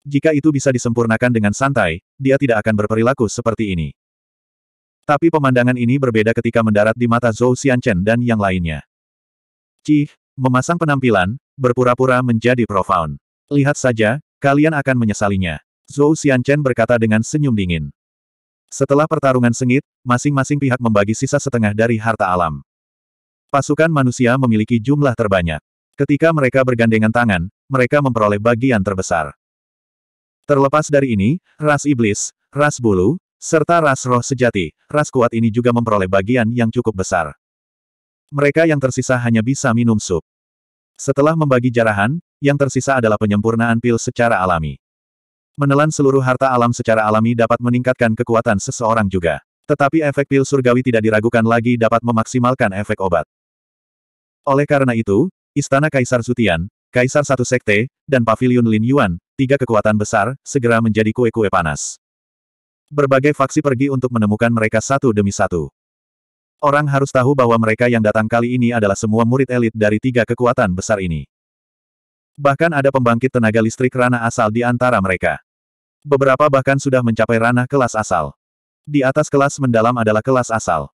Jika itu bisa disempurnakan dengan santai, dia tidak akan berperilaku seperti ini. Tapi pemandangan ini berbeda ketika mendarat di mata Zhou Xianchen dan yang lainnya. Cih, memasang penampilan, berpura-pura menjadi profound. Lihat saja, kalian akan menyesalinya. Zhou Xianchen berkata dengan senyum dingin. Setelah pertarungan sengit, masing-masing pihak membagi sisa setengah dari harta alam. Pasukan manusia memiliki jumlah terbanyak. Ketika mereka bergandengan tangan, mereka memperoleh bagian terbesar. Terlepas dari ini, ras iblis, ras bulu, serta ras roh sejati, ras kuat ini juga memperoleh bagian yang cukup besar. Mereka yang tersisa hanya bisa minum sup. Setelah membagi jarahan, yang tersisa adalah penyempurnaan pil secara alami. Menelan seluruh harta alam secara alami dapat meningkatkan kekuatan seseorang juga. Tetapi efek pil surgawi tidak diragukan lagi dapat memaksimalkan efek obat. Oleh karena itu, Istana Kaisar Zutian, Kaisar Satu Sekte, dan Paviliun Lin Yuan, tiga kekuatan besar, segera menjadi kue-kue panas. Berbagai faksi pergi untuk menemukan mereka satu demi satu. Orang harus tahu bahwa mereka yang datang kali ini adalah semua murid elit dari tiga kekuatan besar ini. Bahkan ada pembangkit tenaga listrik rana asal di antara mereka. Beberapa bahkan sudah mencapai ranah kelas asal. Di atas kelas mendalam adalah kelas asal.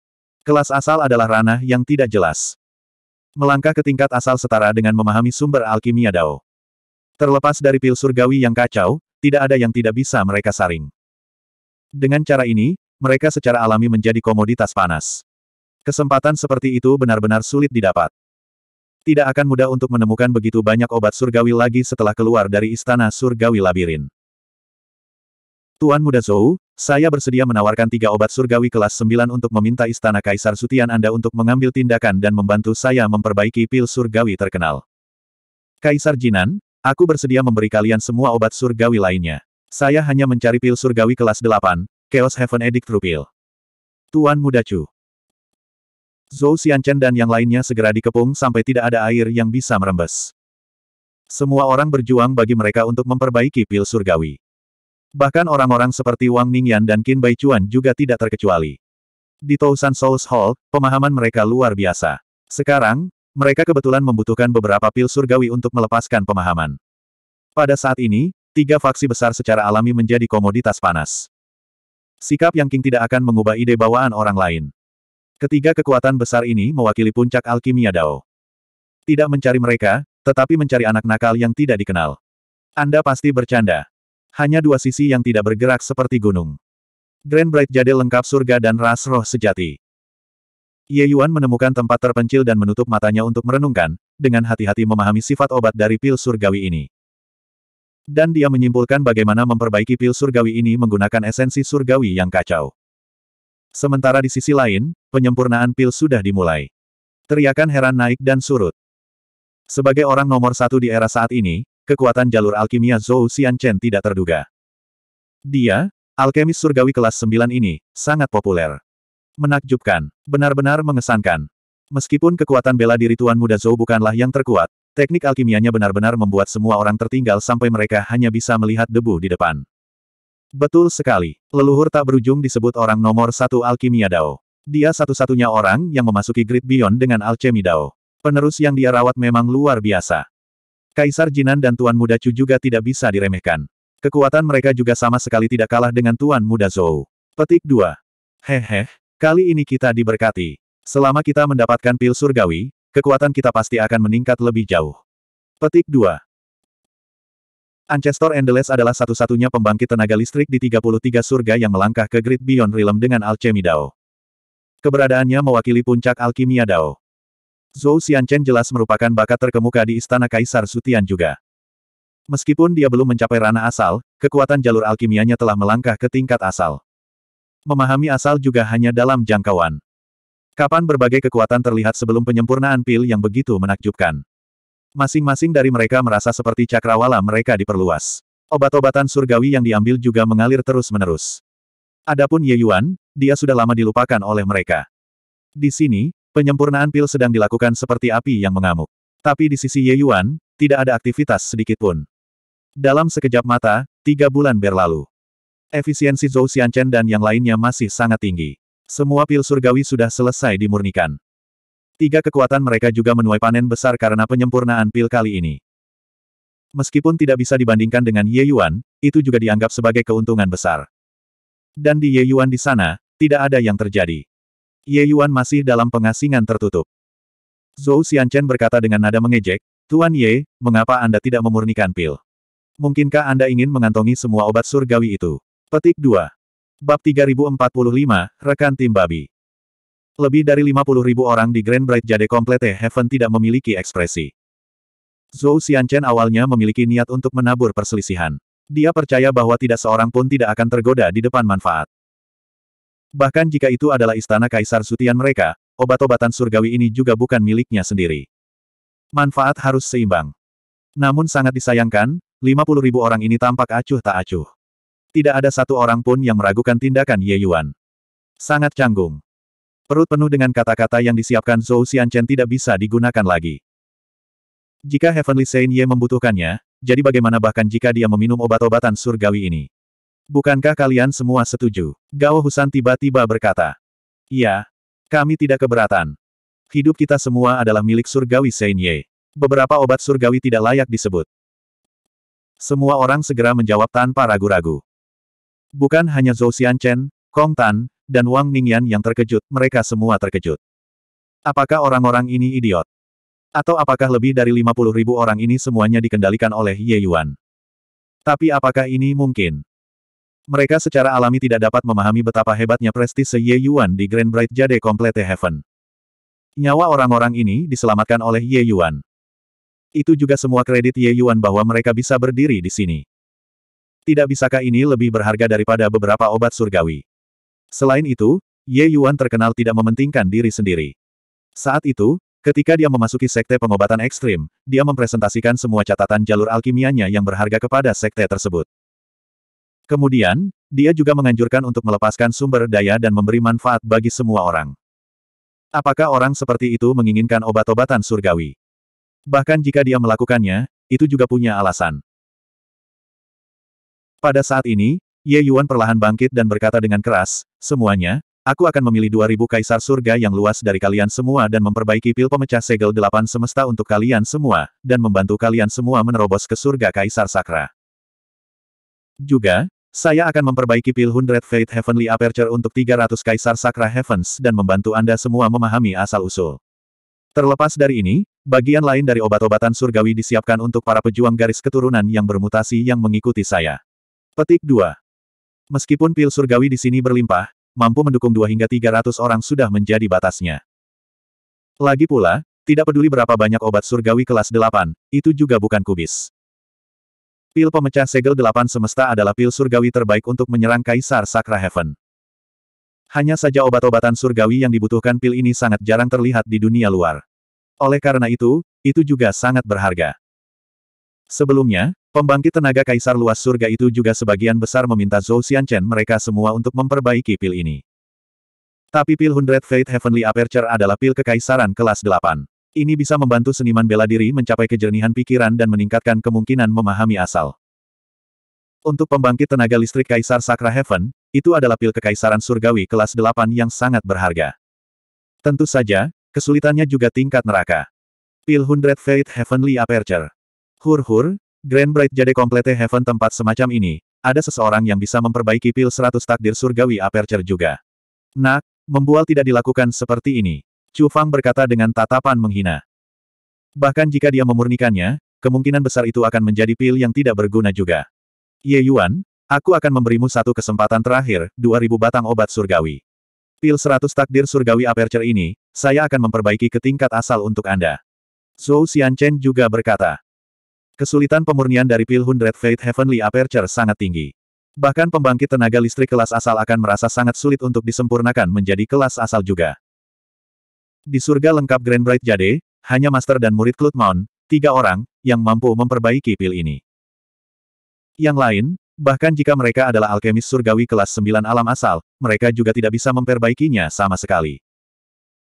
Kelas asal adalah ranah yang tidak jelas. Melangkah ke tingkat asal setara dengan memahami sumber alkimia Dao. Terlepas dari pil surgawi yang kacau, tidak ada yang tidak bisa mereka saring. Dengan cara ini, mereka secara alami menjadi komoditas panas. Kesempatan seperti itu benar-benar sulit didapat. Tidak akan mudah untuk menemukan begitu banyak obat surgawi lagi setelah keluar dari istana surgawi labirin. Tuan Muda Zhou, saya bersedia menawarkan tiga obat surgawi kelas 9 untuk meminta Istana Kaisar Sutian Anda untuk mengambil tindakan dan membantu saya memperbaiki pil surgawi terkenal. Kaisar Jinan, aku bersedia memberi kalian semua obat surgawi lainnya. Saya hanya mencari pil surgawi kelas 8, Chaos Heaven Edict Rupil. Tuan Muda Chu. Zhou Xianchen dan yang lainnya segera dikepung sampai tidak ada air yang bisa merembes. Semua orang berjuang bagi mereka untuk memperbaiki pil surgawi. Bahkan orang-orang seperti Wang Ningyan dan Qin Baichuan juga tidak terkecuali. Di Tousan Souls Hall, pemahaman mereka luar biasa. Sekarang, mereka kebetulan membutuhkan beberapa pil surgawi untuk melepaskan pemahaman. Pada saat ini, tiga faksi besar secara alami menjadi komoditas panas. Sikap yang King tidak akan mengubah ide bawaan orang lain. Ketiga kekuatan besar ini mewakili puncak alkimia Dao. Tidak mencari mereka, tetapi mencari anak nakal yang tidak dikenal. Anda pasti bercanda. Hanya dua sisi yang tidak bergerak seperti gunung. Grand Bright Jade lengkap surga dan ras roh sejati. Ye Yuan menemukan tempat terpencil dan menutup matanya untuk merenungkan, dengan hati-hati memahami sifat obat dari pil surgawi ini. Dan dia menyimpulkan bagaimana memperbaiki pil surgawi ini menggunakan esensi surgawi yang kacau. Sementara di sisi lain, penyempurnaan pil sudah dimulai. Teriakan heran naik dan surut. Sebagai orang nomor satu di era saat ini, kekuatan jalur alkimia Zhou Xianchen tidak terduga. Dia, alkemis surgawi kelas 9 ini, sangat populer. Menakjubkan, benar-benar mengesankan. Meskipun kekuatan bela diri Tuan Muda Zhou bukanlah yang terkuat, teknik alkimianya benar-benar membuat semua orang tertinggal sampai mereka hanya bisa melihat debu di depan. Betul sekali, leluhur tak berujung disebut orang nomor satu alkimia Dao. Dia satu-satunya orang yang memasuki Great Beyond dengan alchemy Dao. Penerus yang dia rawat memang luar biasa. Kaisar Jinan dan Tuan Muda Chu juga tidak bisa diremehkan. Kekuatan mereka juga sama sekali tidak kalah dengan Tuan Muda Zhou. Petik 2. Hehe, kali ini kita diberkati. Selama kita mendapatkan pil surgawi, kekuatan kita pasti akan meningkat lebih jauh. Petik 2. Ancestor Endless adalah satu-satunya pembangkit tenaga listrik di 33 surga yang melangkah ke Great Beyond Realm dengan Alchemy Dao. Keberadaannya mewakili puncak alkimia Dao. Zhou Xianchen jelas merupakan bakat terkemuka di Istana Kaisar Sutian juga. Meskipun dia belum mencapai ranah asal, kekuatan jalur alkimianya telah melangkah ke tingkat asal. Memahami asal juga hanya dalam jangkauan. Kapan berbagai kekuatan terlihat sebelum penyempurnaan pil yang begitu menakjubkan. Masing-masing dari mereka merasa seperti cakrawala mereka diperluas. Obat-obatan surgawi yang diambil juga mengalir terus-menerus. Adapun Ye Yuan, dia sudah lama dilupakan oleh mereka. Di sini, Penyempurnaan pil sedang dilakukan seperti api yang mengamuk. Tapi di sisi Ye Yuan, tidak ada aktivitas sedikit pun. Dalam sekejap mata, tiga bulan berlalu. Efisiensi Zhou Xianchen dan yang lainnya masih sangat tinggi. Semua pil surgawi sudah selesai dimurnikan. Tiga kekuatan mereka juga menuai panen besar karena penyempurnaan pil kali ini. Meskipun tidak bisa dibandingkan dengan Ye Yuan, itu juga dianggap sebagai keuntungan besar. Dan di Ye Yuan di sana, tidak ada yang terjadi. Ye Yuan masih dalam pengasingan tertutup. Zhou Xianchen berkata dengan nada mengejek, Tuan Ye, mengapa Anda tidak memurnikan pil? Mungkinkah Anda ingin mengantongi semua obat surgawi itu? Petik 2. Bab 3045, Rekan Tim Babi. Lebih dari 50 ribu orang di Grand Bright Jade Complete Heaven tidak memiliki ekspresi. Zhou Xianchen awalnya memiliki niat untuk menabur perselisihan. Dia percaya bahwa tidak seorang pun tidak akan tergoda di depan manfaat. Bahkan jika itu adalah istana kaisar sutian mereka, obat-obatan surgawi ini juga bukan miliknya sendiri. Manfaat harus seimbang. Namun sangat disayangkan, 50 ribu orang ini tampak acuh tak acuh. Tidak ada satu orang pun yang meragukan tindakan Ye Yuan. Sangat canggung. Perut penuh dengan kata-kata yang disiapkan Zhou Xianchen tidak bisa digunakan lagi. Jika Heavenly Saint Ye membutuhkannya, jadi bagaimana bahkan jika dia meminum obat-obatan surgawi ini? Bukankah kalian semua setuju? Gao Husan tiba-tiba berkata. Ya. Kami tidak keberatan. Hidup kita semua adalah milik surgawi Seinye. Beberapa obat surgawi tidak layak disebut. Semua orang segera menjawab tanpa ragu-ragu. Bukan hanya Zhou Xianchen, Kong Tan, dan Wang Ningyan yang terkejut, mereka semua terkejut. Apakah orang-orang ini idiot? Atau apakah lebih dari 50 ribu orang ini semuanya dikendalikan oleh Ye Yuan? Tapi apakah ini mungkin? Mereka secara alami tidak dapat memahami betapa hebatnya prestise Ye Yuan di Grand Bright Jade Complete Heaven. Nyawa orang-orang ini diselamatkan oleh Ye Yuan. Itu juga semua kredit Ye Yuan bahwa mereka bisa berdiri di sini. Tidak bisakah ini lebih berharga daripada beberapa obat surgawi? Selain itu, Ye Yuan terkenal tidak mementingkan diri sendiri. Saat itu, ketika dia memasuki sekte pengobatan ekstrim, dia mempresentasikan semua catatan jalur alkimianya yang berharga kepada sekte tersebut. Kemudian, dia juga menganjurkan untuk melepaskan sumber daya dan memberi manfaat bagi semua orang. Apakah orang seperti itu menginginkan obat-obatan surgawi? Bahkan jika dia melakukannya, itu juga punya alasan. Pada saat ini, Ye Yuan perlahan bangkit dan berkata dengan keras, semuanya, aku akan memilih 2000 kaisar surga yang luas dari kalian semua dan memperbaiki pil pemecah segel delapan semesta untuk kalian semua, dan membantu kalian semua menerobos ke surga kaisar sakra. Juga, saya akan memperbaiki pil Red Fate Heavenly Aperture untuk 300 Kaisar Sakra Heavens dan membantu Anda semua memahami asal-usul. Terlepas dari ini, bagian lain dari obat-obatan surgawi disiapkan untuk para pejuang garis keturunan yang bermutasi yang mengikuti saya. Petik 2. Meskipun pil surgawi di sini berlimpah, mampu mendukung 2 hingga 300 orang sudah menjadi batasnya. Lagi pula, tidak peduli berapa banyak obat surgawi kelas 8, itu juga bukan kubis. Pil pemecah segel delapan semesta adalah pil surgawi terbaik untuk menyerang Kaisar Sakra Heaven. Hanya saja obat-obatan surgawi yang dibutuhkan pil ini sangat jarang terlihat di dunia luar. Oleh karena itu, itu juga sangat berharga. Sebelumnya, pembangkit tenaga kaisar luas surga itu juga sebagian besar meminta Zhou Xianchen mereka semua untuk memperbaiki pil ini. Tapi pil Hundred Fate Heavenly Aperture adalah pil kekaisaran kelas 8. Ini bisa membantu seniman bela diri mencapai kejernihan pikiran dan meningkatkan kemungkinan memahami asal. Untuk pembangkit tenaga listrik Kaisar Sakra Heaven, itu adalah pil kekaisaran surgawi kelas 8 yang sangat berharga. Tentu saja, kesulitannya juga tingkat neraka. Pil Hundred Fate Heavenly Aperture. Hur-hur, Grand Bright Jade komplete Heaven tempat semacam ini, ada seseorang yang bisa memperbaiki pil 100 takdir surgawi Aperture juga. Nak, membual tidak dilakukan seperti ini. Chu Fang berkata dengan tatapan menghina. Bahkan jika dia memurnikannya, kemungkinan besar itu akan menjadi pil yang tidak berguna juga. Ye Yuan, aku akan memberimu satu kesempatan terakhir, 2000 batang obat surgawi. Pil 100 takdir surgawi aperture ini, saya akan memperbaiki ke tingkat asal untuk Anda. Zhou Xianchen juga berkata. Kesulitan pemurnian dari pil hundred Fate Heavenly Aperture sangat tinggi. Bahkan pembangkit tenaga listrik kelas asal akan merasa sangat sulit untuk disempurnakan menjadi kelas asal juga. Di surga lengkap Grand Bright Jade, hanya Master dan murid Cloud Mount, tiga orang, yang mampu memperbaiki pil ini. Yang lain, bahkan jika mereka adalah alkemis surgawi kelas 9 alam asal, mereka juga tidak bisa memperbaikinya sama sekali.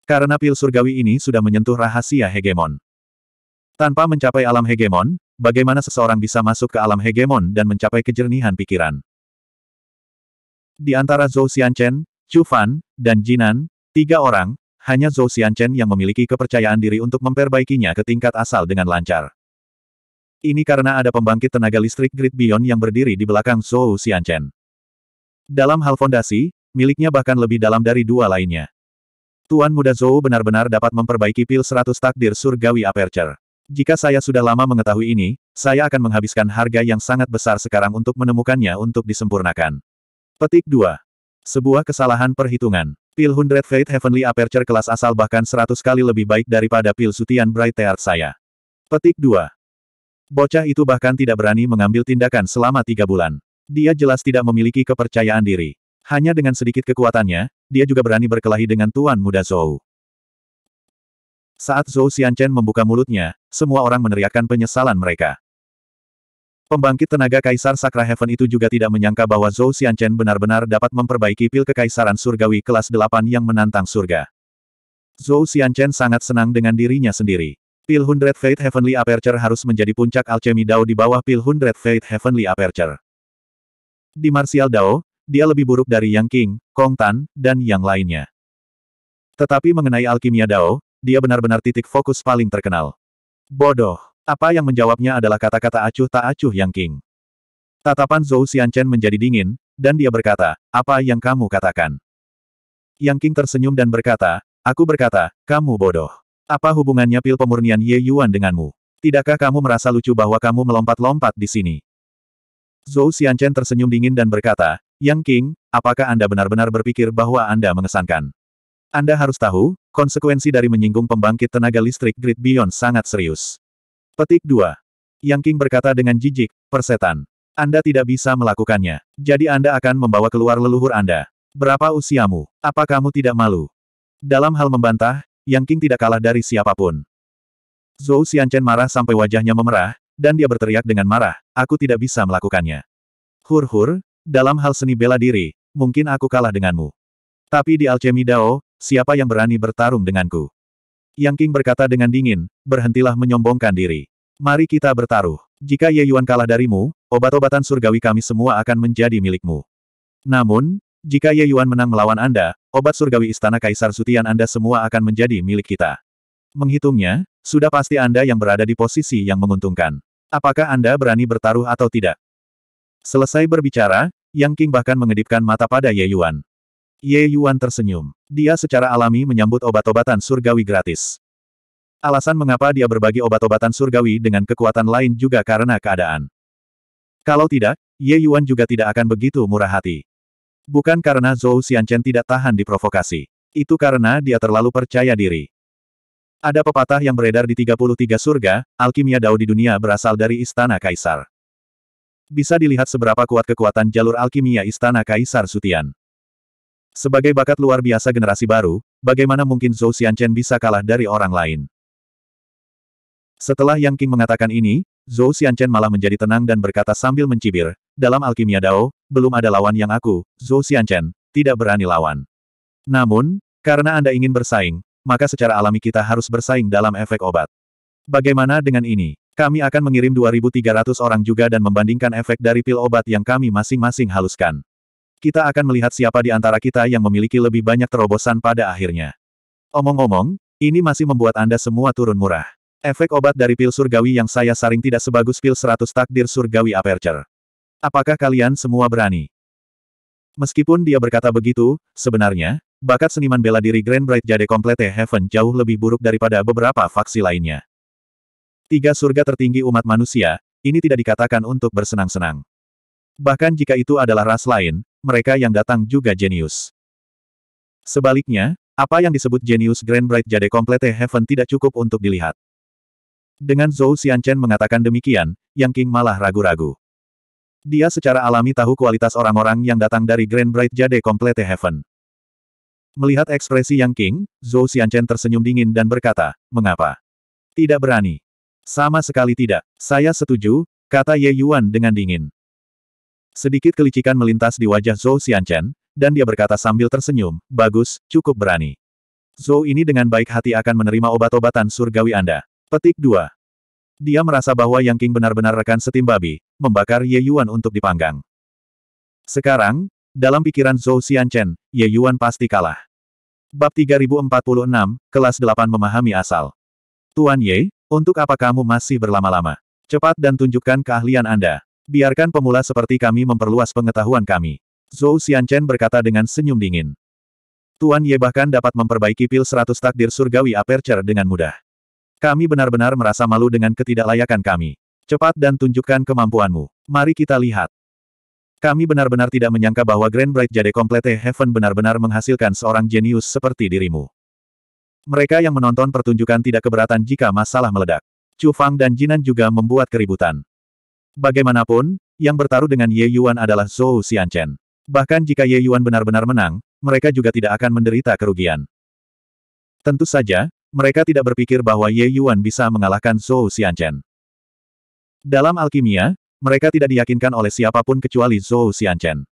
Karena pil surgawi ini sudah menyentuh rahasia hegemon. Tanpa mencapai alam hegemon, bagaimana seseorang bisa masuk ke alam hegemon dan mencapai kejernihan pikiran? Di antara Zhou Xianchen, Chu Fan, dan Jinan, tiga orang, hanya Zhou Xianchen yang memiliki kepercayaan diri untuk memperbaikinya ke tingkat asal dengan lancar. Ini karena ada pembangkit tenaga listrik Grid Beyond yang berdiri di belakang Zhou Xianchen. Dalam hal fondasi, miliknya bahkan lebih dalam dari dua lainnya. Tuan muda Zhou benar-benar dapat memperbaiki pil 100 takdir surgawi aperture. Jika saya sudah lama mengetahui ini, saya akan menghabiskan harga yang sangat besar sekarang untuk menemukannya untuk disempurnakan. Petik 2. Sebuah kesalahan perhitungan. Pil Hundred Fate Heavenly Aperture kelas asal bahkan seratus kali lebih baik daripada pil sutian Bright Teart saya. Petik 2. Bocah itu bahkan tidak berani mengambil tindakan selama tiga bulan. Dia jelas tidak memiliki kepercayaan diri. Hanya dengan sedikit kekuatannya, dia juga berani berkelahi dengan Tuan Muda Zhou. Saat Zhou Xianchen membuka mulutnya, semua orang meneriakkan penyesalan mereka. Pembangkit tenaga Kaisar Sakra Heaven itu juga tidak menyangka bahwa Zhou Xianchen benar-benar dapat memperbaiki pil kekaisaran surgawi kelas 8 yang menantang surga. Zhou Xianchen sangat senang dengan dirinya sendiri. Pil Hundred Fate Heavenly Aperture harus menjadi puncak alchemy Dao di bawah Pil Hundred Fate Heavenly Aperture. Di Martial Dao, dia lebih buruk dari Yang King, Kong Tan, dan yang lainnya. Tetapi mengenai alkimia Dao, dia benar-benar titik fokus paling terkenal. Bodoh. Apa yang menjawabnya adalah kata-kata acuh tak acuh yang king. Tatapan Zhou Xianchen menjadi dingin, dan dia berkata, apa yang kamu katakan? Yang King tersenyum dan berkata, aku berkata, kamu bodoh. Apa hubungannya pil pemurnian Ye Yuan denganmu? Tidakkah kamu merasa lucu bahwa kamu melompat-lompat di sini? Zhou Xianchen tersenyum dingin dan berkata, Yang King, apakah Anda benar-benar berpikir bahwa Anda mengesankan? Anda harus tahu, konsekuensi dari menyinggung pembangkit tenaga listrik Grid Beyond sangat serius. Petik 2. Yang King berkata dengan jijik, persetan. Anda tidak bisa melakukannya. Jadi Anda akan membawa keluar leluhur Anda. Berapa usiamu? Apa kamu tidak malu? Dalam hal membantah, Yang King tidak kalah dari siapapun. Zhou Xianchen marah sampai wajahnya memerah, dan dia berteriak dengan marah, aku tidak bisa melakukannya. Hur-hur, dalam hal seni bela diri, mungkin aku kalah denganmu. Tapi di alchemy Dao, siapa yang berani bertarung denganku? Yang King berkata dengan dingin, berhentilah menyombongkan diri. Mari kita bertaruh. Jika Ye Yuan kalah darimu, obat-obatan surgawi kami semua akan menjadi milikmu. Namun, jika Ye Yuan menang melawan Anda, obat surgawi istana Kaisar Sutian Anda semua akan menjadi milik kita. Menghitungnya, sudah pasti Anda yang berada di posisi yang menguntungkan. Apakah Anda berani bertaruh atau tidak? Selesai berbicara, Yang King bahkan mengedipkan mata pada Ye Yuan. Ye Yuan tersenyum. Dia secara alami menyambut obat-obatan surgawi gratis. Alasan mengapa dia berbagi obat-obatan surgawi dengan kekuatan lain juga karena keadaan. Kalau tidak, Ye Yuan juga tidak akan begitu murah hati. Bukan karena Zhou Xianchen tidak tahan diprovokasi. Itu karena dia terlalu percaya diri. Ada pepatah yang beredar di 33 surga, alkimia Dao di dunia berasal dari Istana Kaisar. Bisa dilihat seberapa kuat kekuatan jalur alkimia Istana Kaisar Sutian. Sebagai bakat luar biasa generasi baru, bagaimana mungkin Zhou Xianchen bisa kalah dari orang lain? Setelah Yang King mengatakan ini, Zhou Xianchen malah menjadi tenang dan berkata sambil mencibir, dalam alkimia Dao, belum ada lawan yang aku, Zhou Xianchen, tidak berani lawan. Namun, karena Anda ingin bersaing, maka secara alami kita harus bersaing dalam efek obat. Bagaimana dengan ini? Kami akan mengirim 2.300 orang juga dan membandingkan efek dari pil obat yang kami masing-masing haluskan. Kita akan melihat siapa di antara kita yang memiliki lebih banyak terobosan pada akhirnya. Omong-omong, ini masih membuat Anda semua turun murah. Efek obat dari pil surgawi yang saya saring tidak sebagus pil seratus takdir surgawi aperture. Apakah kalian semua berani? Meskipun dia berkata begitu, sebenarnya, bakat seniman bela diri Grand Bright Jade Complete Heaven jauh lebih buruk daripada beberapa faksi lainnya. Tiga surga tertinggi umat manusia, ini tidak dikatakan untuk bersenang-senang. Bahkan jika itu adalah ras lain, mereka yang datang juga jenius. Sebaliknya, apa yang disebut jenius Grand Bright Jade Complete Heaven tidak cukup untuk dilihat. Dengan Zhou Xianchen mengatakan demikian, Yang King malah ragu-ragu. Dia secara alami tahu kualitas orang-orang yang datang dari Grand Bright Jade Complete Heaven. Melihat ekspresi Yang King, Zhou Xianchen tersenyum dingin dan berkata, Mengapa? Tidak berani. Sama sekali tidak. Saya setuju, kata Ye Yuan dengan dingin. Sedikit kelicikan melintas di wajah Zhou Xianchen, dan dia berkata sambil tersenyum, Bagus, cukup berani. Zhou ini dengan baik hati akan menerima obat-obatan surgawi Anda. Petik 2. Dia merasa bahwa Yang King benar-benar rekan setim babi, membakar Ye Yuan untuk dipanggang. Sekarang, dalam pikiran Zhou Xianchen, Ye Yuan pasti kalah. Bab 3046, kelas 8 memahami asal. Tuan Ye, untuk apa kamu masih berlama-lama? Cepat dan tunjukkan keahlian Anda. Biarkan pemula seperti kami memperluas pengetahuan kami. Zhou Xianchen berkata dengan senyum dingin. Tuan Ye bahkan dapat memperbaiki pil 100 takdir surgawi aperture dengan mudah. Kami benar-benar merasa malu dengan ketidaklayakan kami. Cepat dan tunjukkan kemampuanmu. Mari kita lihat. Kami benar-benar tidak menyangka bahwa Grand Bright Jade Complete Heaven benar-benar menghasilkan seorang jenius seperti dirimu. Mereka yang menonton pertunjukan tidak keberatan jika masalah meledak. Chu Fang dan Jinan juga membuat keributan. Bagaimanapun, yang bertaruh dengan Ye Yuan adalah Zhou Xianchen. Bahkan jika Ye Yuan benar-benar menang, mereka juga tidak akan menderita kerugian. Tentu saja, mereka tidak berpikir bahwa Ye Yuan bisa mengalahkan Zhou Xianchen. Dalam alkimia, mereka tidak diyakinkan oleh siapapun kecuali Zhou Xianchen.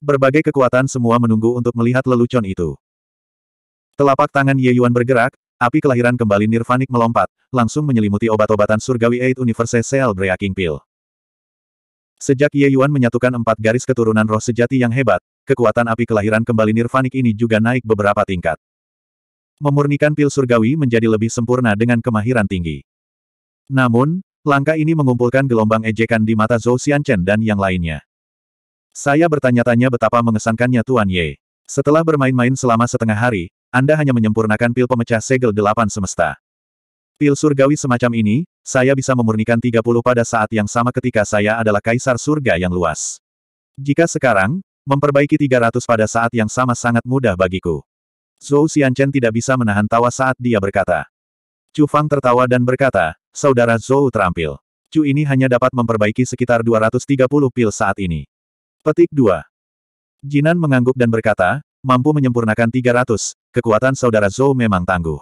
Berbagai kekuatan semua menunggu untuk melihat lelucon itu. Telapak tangan Ye Yuan bergerak, api kelahiran kembali nirvanik melompat, langsung menyelimuti obat-obatan surgawi Eight Universe Cell Breaking Pill. Sejak Ye Yuan menyatukan empat garis keturunan roh sejati yang hebat, kekuatan api kelahiran kembali nirvanik ini juga naik beberapa tingkat memurnikan pil surgawi menjadi lebih sempurna dengan kemahiran tinggi. Namun, langkah ini mengumpulkan gelombang ejekan di mata Zhou Xianchen dan yang lainnya. Saya bertanya-tanya betapa mengesankannya Tuan Ye. Setelah bermain-main selama setengah hari, Anda hanya menyempurnakan pil pemecah segel delapan semesta. Pil surgawi semacam ini, saya bisa memurnikan 30 pada saat yang sama ketika saya adalah kaisar surga yang luas. Jika sekarang, memperbaiki 300 pada saat yang sama sangat mudah bagiku. Zhou Xianchen tidak bisa menahan tawa saat dia berkata. Chu Fang tertawa dan berkata, Saudara Zhou terampil. Chu ini hanya dapat memperbaiki sekitar 230 pil saat ini. Petik 2. Jinan mengangguk dan berkata, mampu menyempurnakan 300, kekuatan saudara Zhou memang tangguh.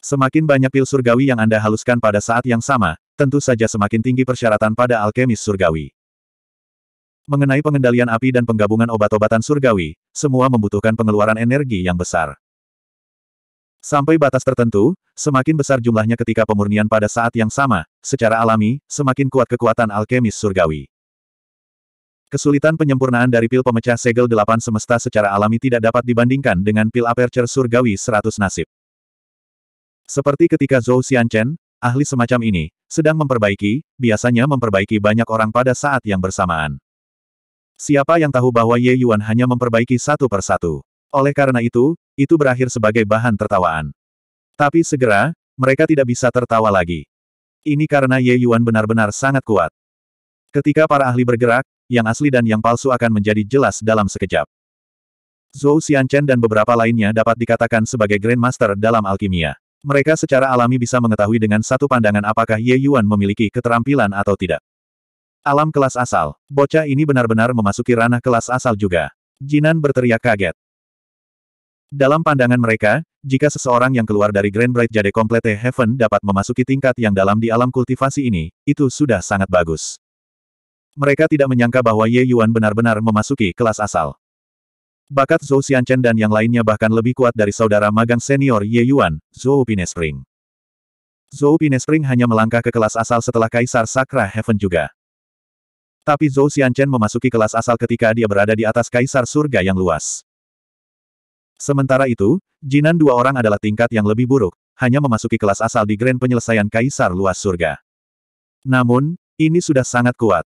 Semakin banyak pil surgawi yang Anda haluskan pada saat yang sama, tentu saja semakin tinggi persyaratan pada alkemis surgawi. Mengenai pengendalian api dan penggabungan obat-obatan surgawi, semua membutuhkan pengeluaran energi yang besar. Sampai batas tertentu, semakin besar jumlahnya ketika pemurnian pada saat yang sama, secara alami, semakin kuat kekuatan alkemis surgawi. Kesulitan penyempurnaan dari pil pemecah segel delapan semesta secara alami tidak dapat dibandingkan dengan pil aperture surgawi 100 nasib. Seperti ketika Zhou Xianchen, ahli semacam ini, sedang memperbaiki, biasanya memperbaiki banyak orang pada saat yang bersamaan. Siapa yang tahu bahwa Ye Yuan hanya memperbaiki satu persatu. Oleh karena itu, itu berakhir sebagai bahan tertawaan. Tapi segera, mereka tidak bisa tertawa lagi. Ini karena Ye Yuan benar-benar sangat kuat. Ketika para ahli bergerak, yang asli dan yang palsu akan menjadi jelas dalam sekejap. Zhou Xianchen dan beberapa lainnya dapat dikatakan sebagai Grandmaster dalam alkimia. Mereka secara alami bisa mengetahui dengan satu pandangan apakah Ye Yuan memiliki keterampilan atau tidak. Alam kelas asal. Bocah ini benar-benar memasuki ranah kelas asal juga. Jinan berteriak kaget. Dalam pandangan mereka, jika seseorang yang keluar dari Grand Bright Jade Complete Heaven dapat memasuki tingkat yang dalam di alam kultivasi ini, itu sudah sangat bagus. Mereka tidak menyangka bahwa Ye Yuan benar-benar memasuki kelas asal. Bakat Zhou Xianchen dan yang lainnya bahkan lebih kuat dari saudara magang senior Ye Yuan, Zhou Pinespring. Zhou Pinespring hanya melangkah ke kelas asal setelah Kaisar Sakra Heaven juga. Tapi Zhou Xianchen memasuki kelas asal ketika dia berada di atas kaisar surga yang luas. Sementara itu, Jinan dua orang adalah tingkat yang lebih buruk, hanya memasuki kelas asal di grand penyelesaian kaisar luas surga. Namun, ini sudah sangat kuat.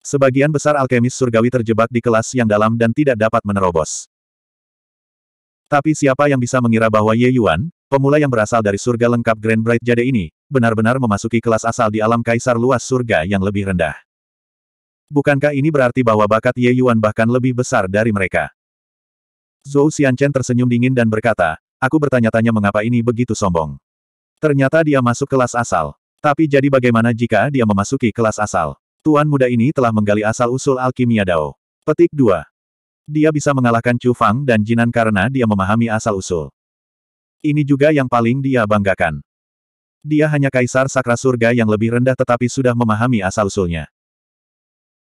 Sebagian besar alkemis surgawi terjebak di kelas yang dalam dan tidak dapat menerobos. Tapi siapa yang bisa mengira bahwa Ye Yuan, pemula yang berasal dari surga lengkap Grand Bright Jade ini, benar-benar memasuki kelas asal di alam kaisar luas surga yang lebih rendah. Bukankah ini berarti bahwa bakat Ye Yuan bahkan lebih besar dari mereka? Zhou Xianchen tersenyum dingin dan berkata, aku bertanya-tanya mengapa ini begitu sombong. Ternyata dia masuk kelas asal. Tapi jadi bagaimana jika dia memasuki kelas asal? Tuan muda ini telah menggali asal-usul alkimia Dao. Petik 2. Dia bisa mengalahkan Chu Fang dan Jinan karena dia memahami asal-usul. Ini juga yang paling dia banggakan. Dia hanya kaisar sakra surga yang lebih rendah tetapi sudah memahami asal-usulnya.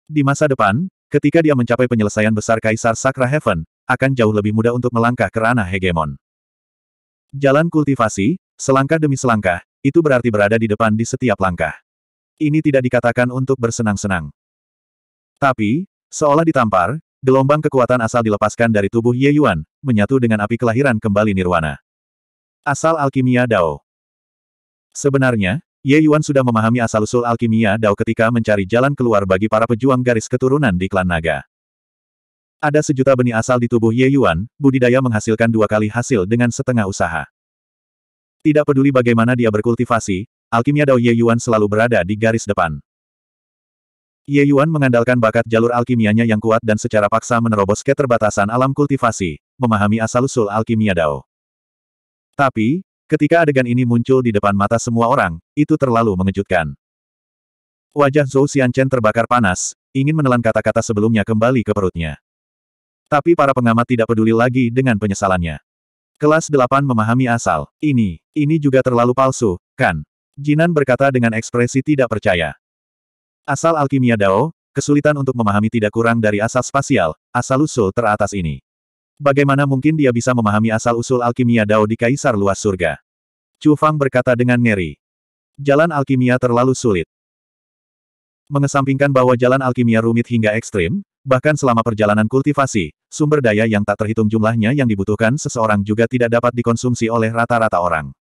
Di masa depan, ketika dia mencapai penyelesaian besar Kaisar Sakra Heaven, akan jauh lebih mudah untuk melangkah ke ranah hegemon. Jalan kultivasi, selangkah demi selangkah, itu berarti berada di depan di setiap langkah. Ini tidak dikatakan untuk bersenang-senang. Tapi, seolah ditampar, gelombang kekuatan asal dilepaskan dari tubuh Ye Yuan, menyatu dengan api kelahiran kembali nirwana. Asal alkimia Dao. Sebenarnya, Ye Yuan sudah memahami asal-usul alkimia Dao ketika mencari jalan keluar bagi para pejuang garis keturunan di klan naga. Ada sejuta benih asal di tubuh Ye Yuan, budidaya menghasilkan dua kali hasil dengan setengah usaha. Tidak peduli bagaimana dia berkultivasi, alkimia Dao Ye Yuan selalu berada di garis depan. Ye Yuan mengandalkan bakat jalur alkimianya yang kuat dan secara paksa menerobos keterbatasan alam kultivasi, memahami asal-usul alkimia Dao. Tapi, Ketika adegan ini muncul di depan mata semua orang, itu terlalu mengejutkan. Wajah Zhou Xianchen terbakar panas, ingin menelan kata-kata sebelumnya kembali ke perutnya. Tapi para pengamat tidak peduli lagi dengan penyesalannya. Kelas 8 memahami asal. Ini, ini juga terlalu palsu, kan? Jinan berkata dengan ekspresi tidak percaya. Asal alkimia Dao, kesulitan untuk memahami tidak kurang dari asal spasial, asal-usul teratas ini. Bagaimana mungkin dia bisa memahami asal-usul alkimia Dao di Kaisar Luas Surga? Chu Fang berkata dengan ngeri. Jalan alkimia terlalu sulit. Mengesampingkan bahwa jalan alkimia rumit hingga ekstrim, bahkan selama perjalanan kultivasi, sumber daya yang tak terhitung jumlahnya yang dibutuhkan seseorang juga tidak dapat dikonsumsi oleh rata-rata orang.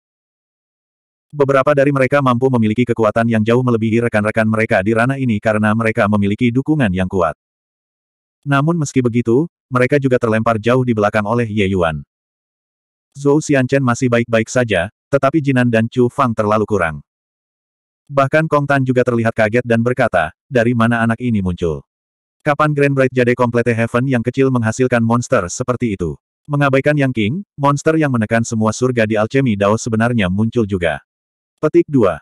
Beberapa dari mereka mampu memiliki kekuatan yang jauh melebihi rekan-rekan mereka di ranah ini karena mereka memiliki dukungan yang kuat. Namun meski begitu, mereka juga terlempar jauh di belakang oleh Ye Yuan. Zhou Xianchen masih baik-baik saja, tetapi Jinan dan Chu Fang terlalu kurang. Bahkan Kong Tan juga terlihat kaget dan berkata, dari mana anak ini muncul? Kapan Grand Bright Jade Complete Heaven yang kecil menghasilkan monster seperti itu? Mengabaikan Yang King, monster yang menekan semua surga di Alchemy Dao sebenarnya muncul juga. Petik 2.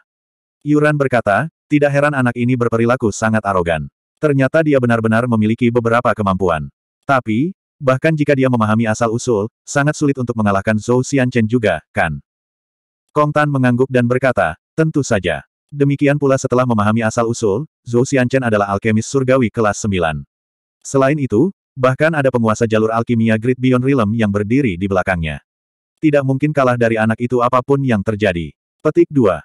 Yuran berkata, tidak heran anak ini berperilaku sangat arogan. Ternyata dia benar-benar memiliki beberapa kemampuan. Tapi, bahkan jika dia memahami asal-usul, sangat sulit untuk mengalahkan Zhou Xianchen juga, kan? Kong Tan mengangguk dan berkata, tentu saja. Demikian pula setelah memahami asal-usul, Zhou Xianchen adalah alkemis surgawi kelas 9. Selain itu, bahkan ada penguasa jalur alkimia Great Beyond Realm yang berdiri di belakangnya. Tidak mungkin kalah dari anak itu apapun yang terjadi. Petik 2.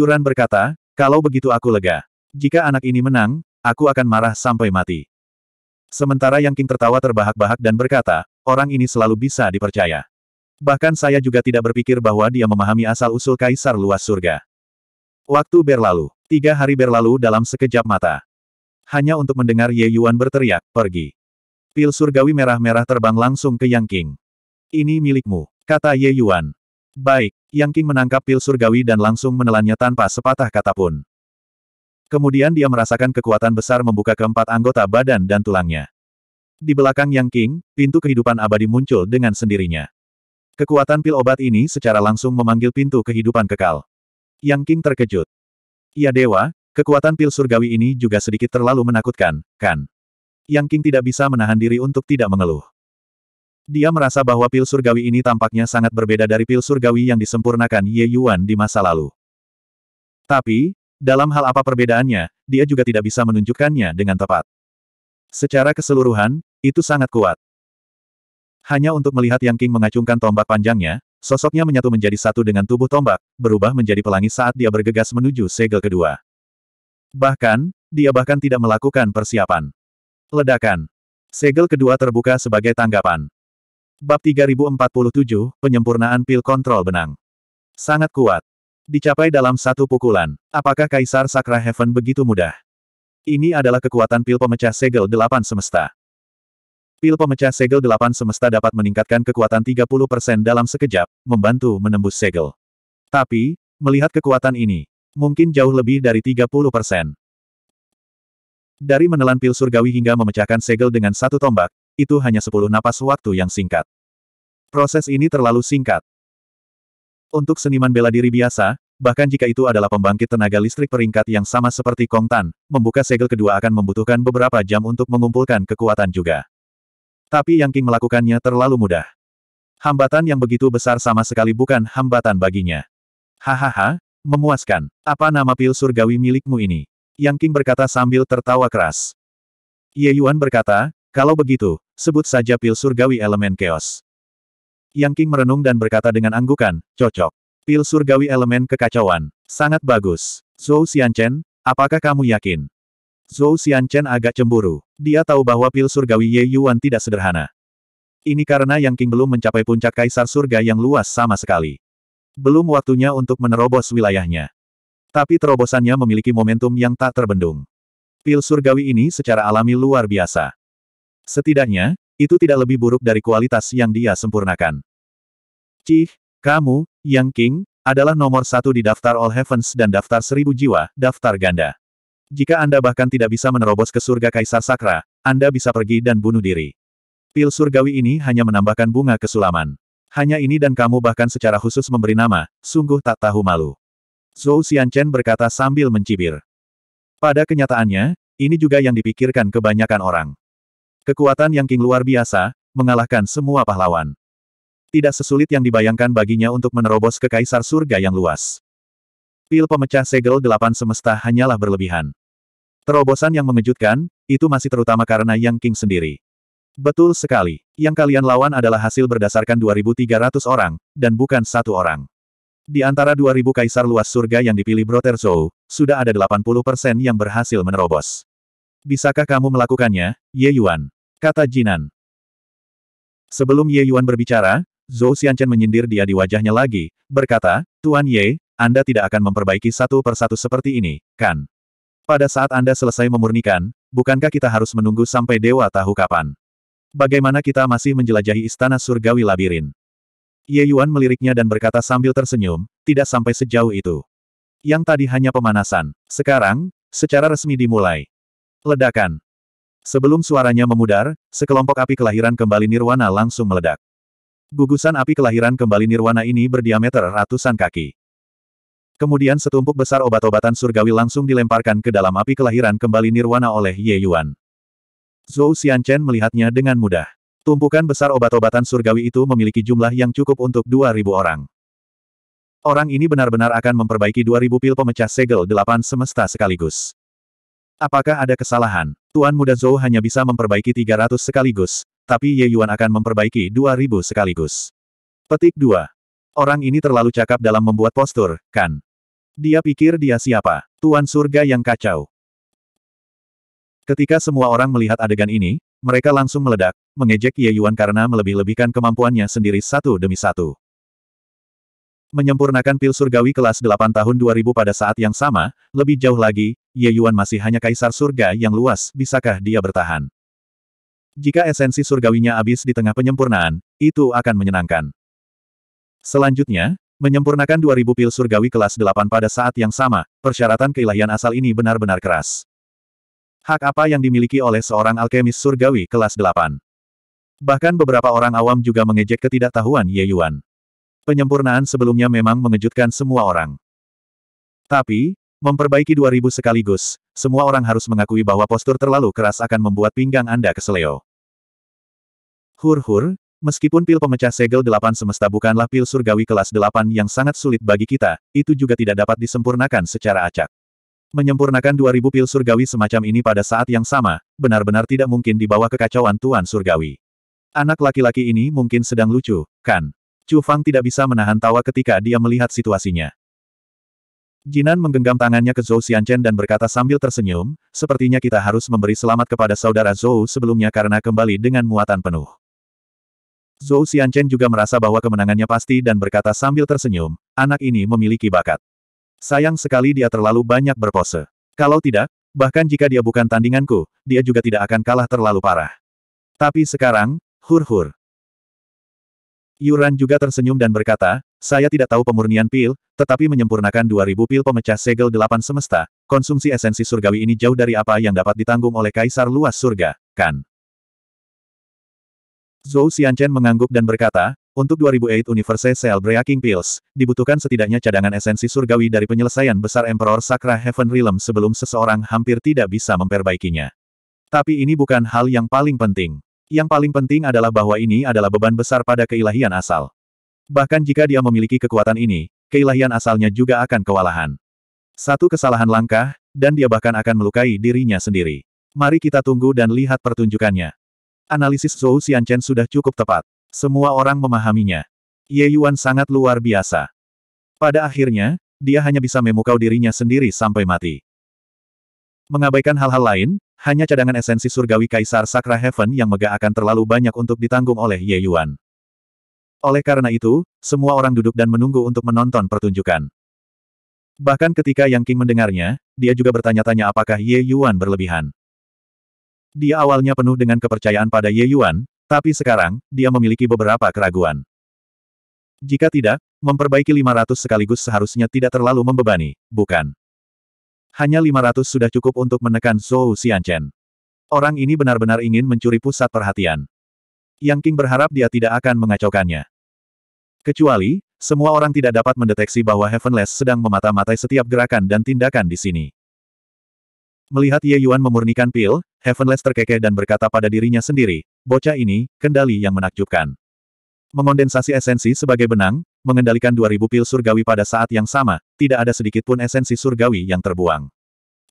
Yuran berkata, kalau begitu aku lega. Jika anak ini menang, Aku akan marah sampai mati. Sementara Yang King tertawa terbahak-bahak dan berkata, orang ini selalu bisa dipercaya. Bahkan saya juga tidak berpikir bahwa dia memahami asal-usul kaisar luas surga. Waktu berlalu. Tiga hari berlalu dalam sekejap mata. Hanya untuk mendengar Ye Yuan berteriak, pergi. Pil surgawi merah-merah terbang langsung ke Yang King. Ini milikmu, kata Ye Yuan. Baik, Yang King menangkap pil surgawi dan langsung menelannya tanpa sepatah kata pun. Kemudian dia merasakan kekuatan besar membuka keempat anggota badan dan tulangnya. Di belakang Yang King, pintu kehidupan abadi muncul dengan sendirinya. Kekuatan pil obat ini secara langsung memanggil pintu kehidupan kekal. Yang King terkejut. Ia ya dewa, kekuatan pil surgawi ini juga sedikit terlalu menakutkan, kan? Yang King tidak bisa menahan diri untuk tidak mengeluh. Dia merasa bahwa pil surgawi ini tampaknya sangat berbeda dari pil surgawi yang disempurnakan Ye Yuan di masa lalu. Tapi, dalam hal apa perbedaannya, dia juga tidak bisa menunjukkannya dengan tepat. Secara keseluruhan, itu sangat kuat. Hanya untuk melihat Yang King mengacungkan tombak panjangnya, sosoknya menyatu menjadi satu dengan tubuh tombak, berubah menjadi pelangi saat dia bergegas menuju segel kedua. Bahkan, dia bahkan tidak melakukan persiapan. Ledakan. Segel kedua terbuka sebagai tanggapan. Bab 3047, Penyempurnaan Pil Kontrol Benang. Sangat kuat. Dicapai dalam satu pukulan. Apakah Kaisar Sakra Heaven begitu mudah? Ini adalah kekuatan pil pemecah segel delapan semesta. Pil pemecah segel delapan semesta dapat meningkatkan kekuatan 30% dalam sekejap, membantu menembus segel. Tapi, melihat kekuatan ini, mungkin jauh lebih dari 30%. Dari menelan pil surgawi hingga memecahkan segel dengan satu tombak, itu hanya 10 napas waktu yang singkat. Proses ini terlalu singkat. Untuk seniman bela diri biasa, bahkan jika itu adalah pembangkit tenaga listrik peringkat yang sama seperti Kong Tan, membuka segel kedua akan membutuhkan beberapa jam untuk mengumpulkan kekuatan juga. Tapi Yang King melakukannya terlalu mudah. Hambatan yang begitu besar sama sekali bukan hambatan baginya. Hahaha, memuaskan. Apa nama pil surgawi milikmu ini? Yang King berkata sambil tertawa keras. Ye Yuan berkata, kalau begitu, sebut saja pil surgawi elemen keos. Yang King merenung dan berkata dengan anggukan, cocok. Pil surgawi elemen kekacauan. Sangat bagus. Zhou Xianchen, apakah kamu yakin? Zhou Xianchen agak cemburu. Dia tahu bahwa pil surgawi Ye Yuan tidak sederhana. Ini karena Yang King belum mencapai puncak kaisar surga yang luas sama sekali. Belum waktunya untuk menerobos wilayahnya. Tapi terobosannya memiliki momentum yang tak terbendung. Pil surgawi ini secara alami luar biasa. Setidaknya, itu tidak lebih buruk dari kualitas yang dia sempurnakan. Cih, kamu, Yang King, adalah nomor satu di daftar All Heavens dan daftar seribu jiwa, daftar ganda. Jika Anda bahkan tidak bisa menerobos ke surga Kaisar Sakra, Anda bisa pergi dan bunuh diri. Pil surgawi ini hanya menambahkan bunga kesulaman. Hanya ini dan kamu bahkan secara khusus memberi nama, sungguh tak tahu malu. Zhou Xianchen berkata sambil mencibir. Pada kenyataannya, ini juga yang dipikirkan kebanyakan orang. Kekuatan Yang King luar biasa, mengalahkan semua pahlawan. Tidak sesulit yang dibayangkan baginya untuk menerobos ke kaisar surga yang luas. Pil pemecah segel delapan semesta hanyalah berlebihan. Terobosan yang mengejutkan, itu masih terutama karena Yang King sendiri. Betul sekali. Yang kalian lawan adalah hasil berdasarkan 2.300 orang, dan bukan satu orang. Di antara 2.000 kaisar luas surga yang dipilih Brother Zhou, sudah ada 80% yang berhasil menerobos. Bisakah kamu melakukannya, Ye Yuan? kata Jinan. Sebelum Ye Yuan berbicara, Zhou Xianchen menyindir dia di wajahnya lagi, berkata, Tuan Ye, Anda tidak akan memperbaiki satu persatu seperti ini, kan? Pada saat Anda selesai memurnikan, bukankah kita harus menunggu sampai dewa tahu kapan? Bagaimana kita masih menjelajahi istana surgawi labirin? Ye Yuan meliriknya dan berkata sambil tersenyum, tidak sampai sejauh itu. Yang tadi hanya pemanasan, sekarang, secara resmi dimulai. Ledakan, Sebelum suaranya memudar, sekelompok api kelahiran kembali nirwana langsung meledak. Gugusan api kelahiran kembali nirwana ini berdiameter ratusan kaki. Kemudian setumpuk besar obat-obatan surgawi langsung dilemparkan ke dalam api kelahiran kembali nirwana oleh Ye Yuan. Zhou Xianchen melihatnya dengan mudah. Tumpukan besar obat-obatan surgawi itu memiliki jumlah yang cukup untuk 2.000 orang. Orang ini benar-benar akan memperbaiki 2.000 pil pemecah segel delapan semesta sekaligus. Apakah ada kesalahan? Tuan Muda Zhou hanya bisa memperbaiki 300 sekaligus, tapi Ye Yuan akan memperbaiki 2000 sekaligus. Petik 2. Orang ini terlalu cakap dalam membuat postur, kan? Dia pikir dia siapa? Tuan surga yang kacau. Ketika semua orang melihat adegan ini, mereka langsung meledak, mengejek Ye Yuan karena melebih-lebihkan kemampuannya sendiri satu demi satu. Menyempurnakan pil surgawi kelas 8 tahun 2000 pada saat yang sama, lebih jauh lagi, Ye Yuan masih hanya kaisar surga yang luas, bisakah dia bertahan? Jika esensi surgawinya habis di tengah penyempurnaan, itu akan menyenangkan. Selanjutnya, menyempurnakan 2000 pil surgawi kelas 8 pada saat yang sama, persyaratan keilahian asal ini benar-benar keras. Hak apa yang dimiliki oleh seorang alkemis surgawi kelas 8? Bahkan beberapa orang awam juga mengejek ketidaktahuan Ye Yuan. Penyempurnaan sebelumnya memang mengejutkan semua orang. Tapi, Memperbaiki 2000 sekaligus, semua orang harus mengakui bahwa postur terlalu keras akan membuat pinggang Anda keseleo. Hur-hur, meskipun pil pemecah segel delapan semesta bukanlah pil surgawi kelas delapan yang sangat sulit bagi kita, itu juga tidak dapat disempurnakan secara acak. Menyempurnakan 2000 pil surgawi semacam ini pada saat yang sama, benar-benar tidak mungkin dibawa bawah kekacauan Tuan Surgawi. Anak laki-laki ini mungkin sedang lucu, kan? Chu Fang tidak bisa menahan tawa ketika dia melihat situasinya. Jinan menggenggam tangannya ke Zhou Xianchen dan berkata sambil tersenyum, sepertinya kita harus memberi selamat kepada saudara Zhou sebelumnya karena kembali dengan muatan penuh. Zhou Xianchen juga merasa bahwa kemenangannya pasti dan berkata sambil tersenyum, anak ini memiliki bakat. Sayang sekali dia terlalu banyak berpose. Kalau tidak, bahkan jika dia bukan tandinganku, dia juga tidak akan kalah terlalu parah. Tapi sekarang, hur-hur. Yuran juga tersenyum dan berkata, saya tidak tahu pemurnian pil, tetapi menyempurnakan 2000 pil pemecah segel delapan semesta, konsumsi esensi surgawi ini jauh dari apa yang dapat ditanggung oleh kaisar luas surga, kan? Zhou Xianchen mengangguk dan berkata, untuk 2008 Universe Cell Breaking Pills, dibutuhkan setidaknya cadangan esensi surgawi dari penyelesaian besar Emperor Sakra Heaven Realm sebelum seseorang hampir tidak bisa memperbaikinya. Tapi ini bukan hal yang paling penting. Yang paling penting adalah bahwa ini adalah beban besar pada keilahian asal. Bahkan jika dia memiliki kekuatan ini, keilahian asalnya juga akan kewalahan. Satu kesalahan langkah, dan dia bahkan akan melukai dirinya sendiri. Mari kita tunggu dan lihat pertunjukannya. Analisis Zhou Xianchen sudah cukup tepat. Semua orang memahaminya. Ye Yuan sangat luar biasa. Pada akhirnya, dia hanya bisa memukau dirinya sendiri sampai mati. Mengabaikan hal-hal lain, hanya cadangan esensi surgawi Kaisar Sakra Heaven yang megah akan terlalu banyak untuk ditanggung oleh Ye Yuan. Oleh karena itu, semua orang duduk dan menunggu untuk menonton pertunjukan. Bahkan ketika Yang King mendengarnya, dia juga bertanya-tanya apakah Ye Yuan berlebihan. Dia awalnya penuh dengan kepercayaan pada Ye Yuan, tapi sekarang, dia memiliki beberapa keraguan. Jika tidak, memperbaiki 500 sekaligus seharusnya tidak terlalu membebani, bukan? Hanya 500 sudah cukup untuk menekan Zhou Xianchen. Orang ini benar-benar ingin mencuri pusat perhatian. Yang King berharap dia tidak akan mengacaukannya. Kecuali, semua orang tidak dapat mendeteksi bahwa Heavenless sedang memata-matai setiap gerakan dan tindakan di sini. Melihat Ye Yuan memurnikan pil, Heavenless terkekeh dan berkata pada dirinya sendiri, bocah ini, kendali yang menakjubkan. Mengondensasi esensi sebagai benang, mengendalikan 2000 pil surgawi pada saat yang sama, tidak ada sedikit pun esensi surgawi yang terbuang.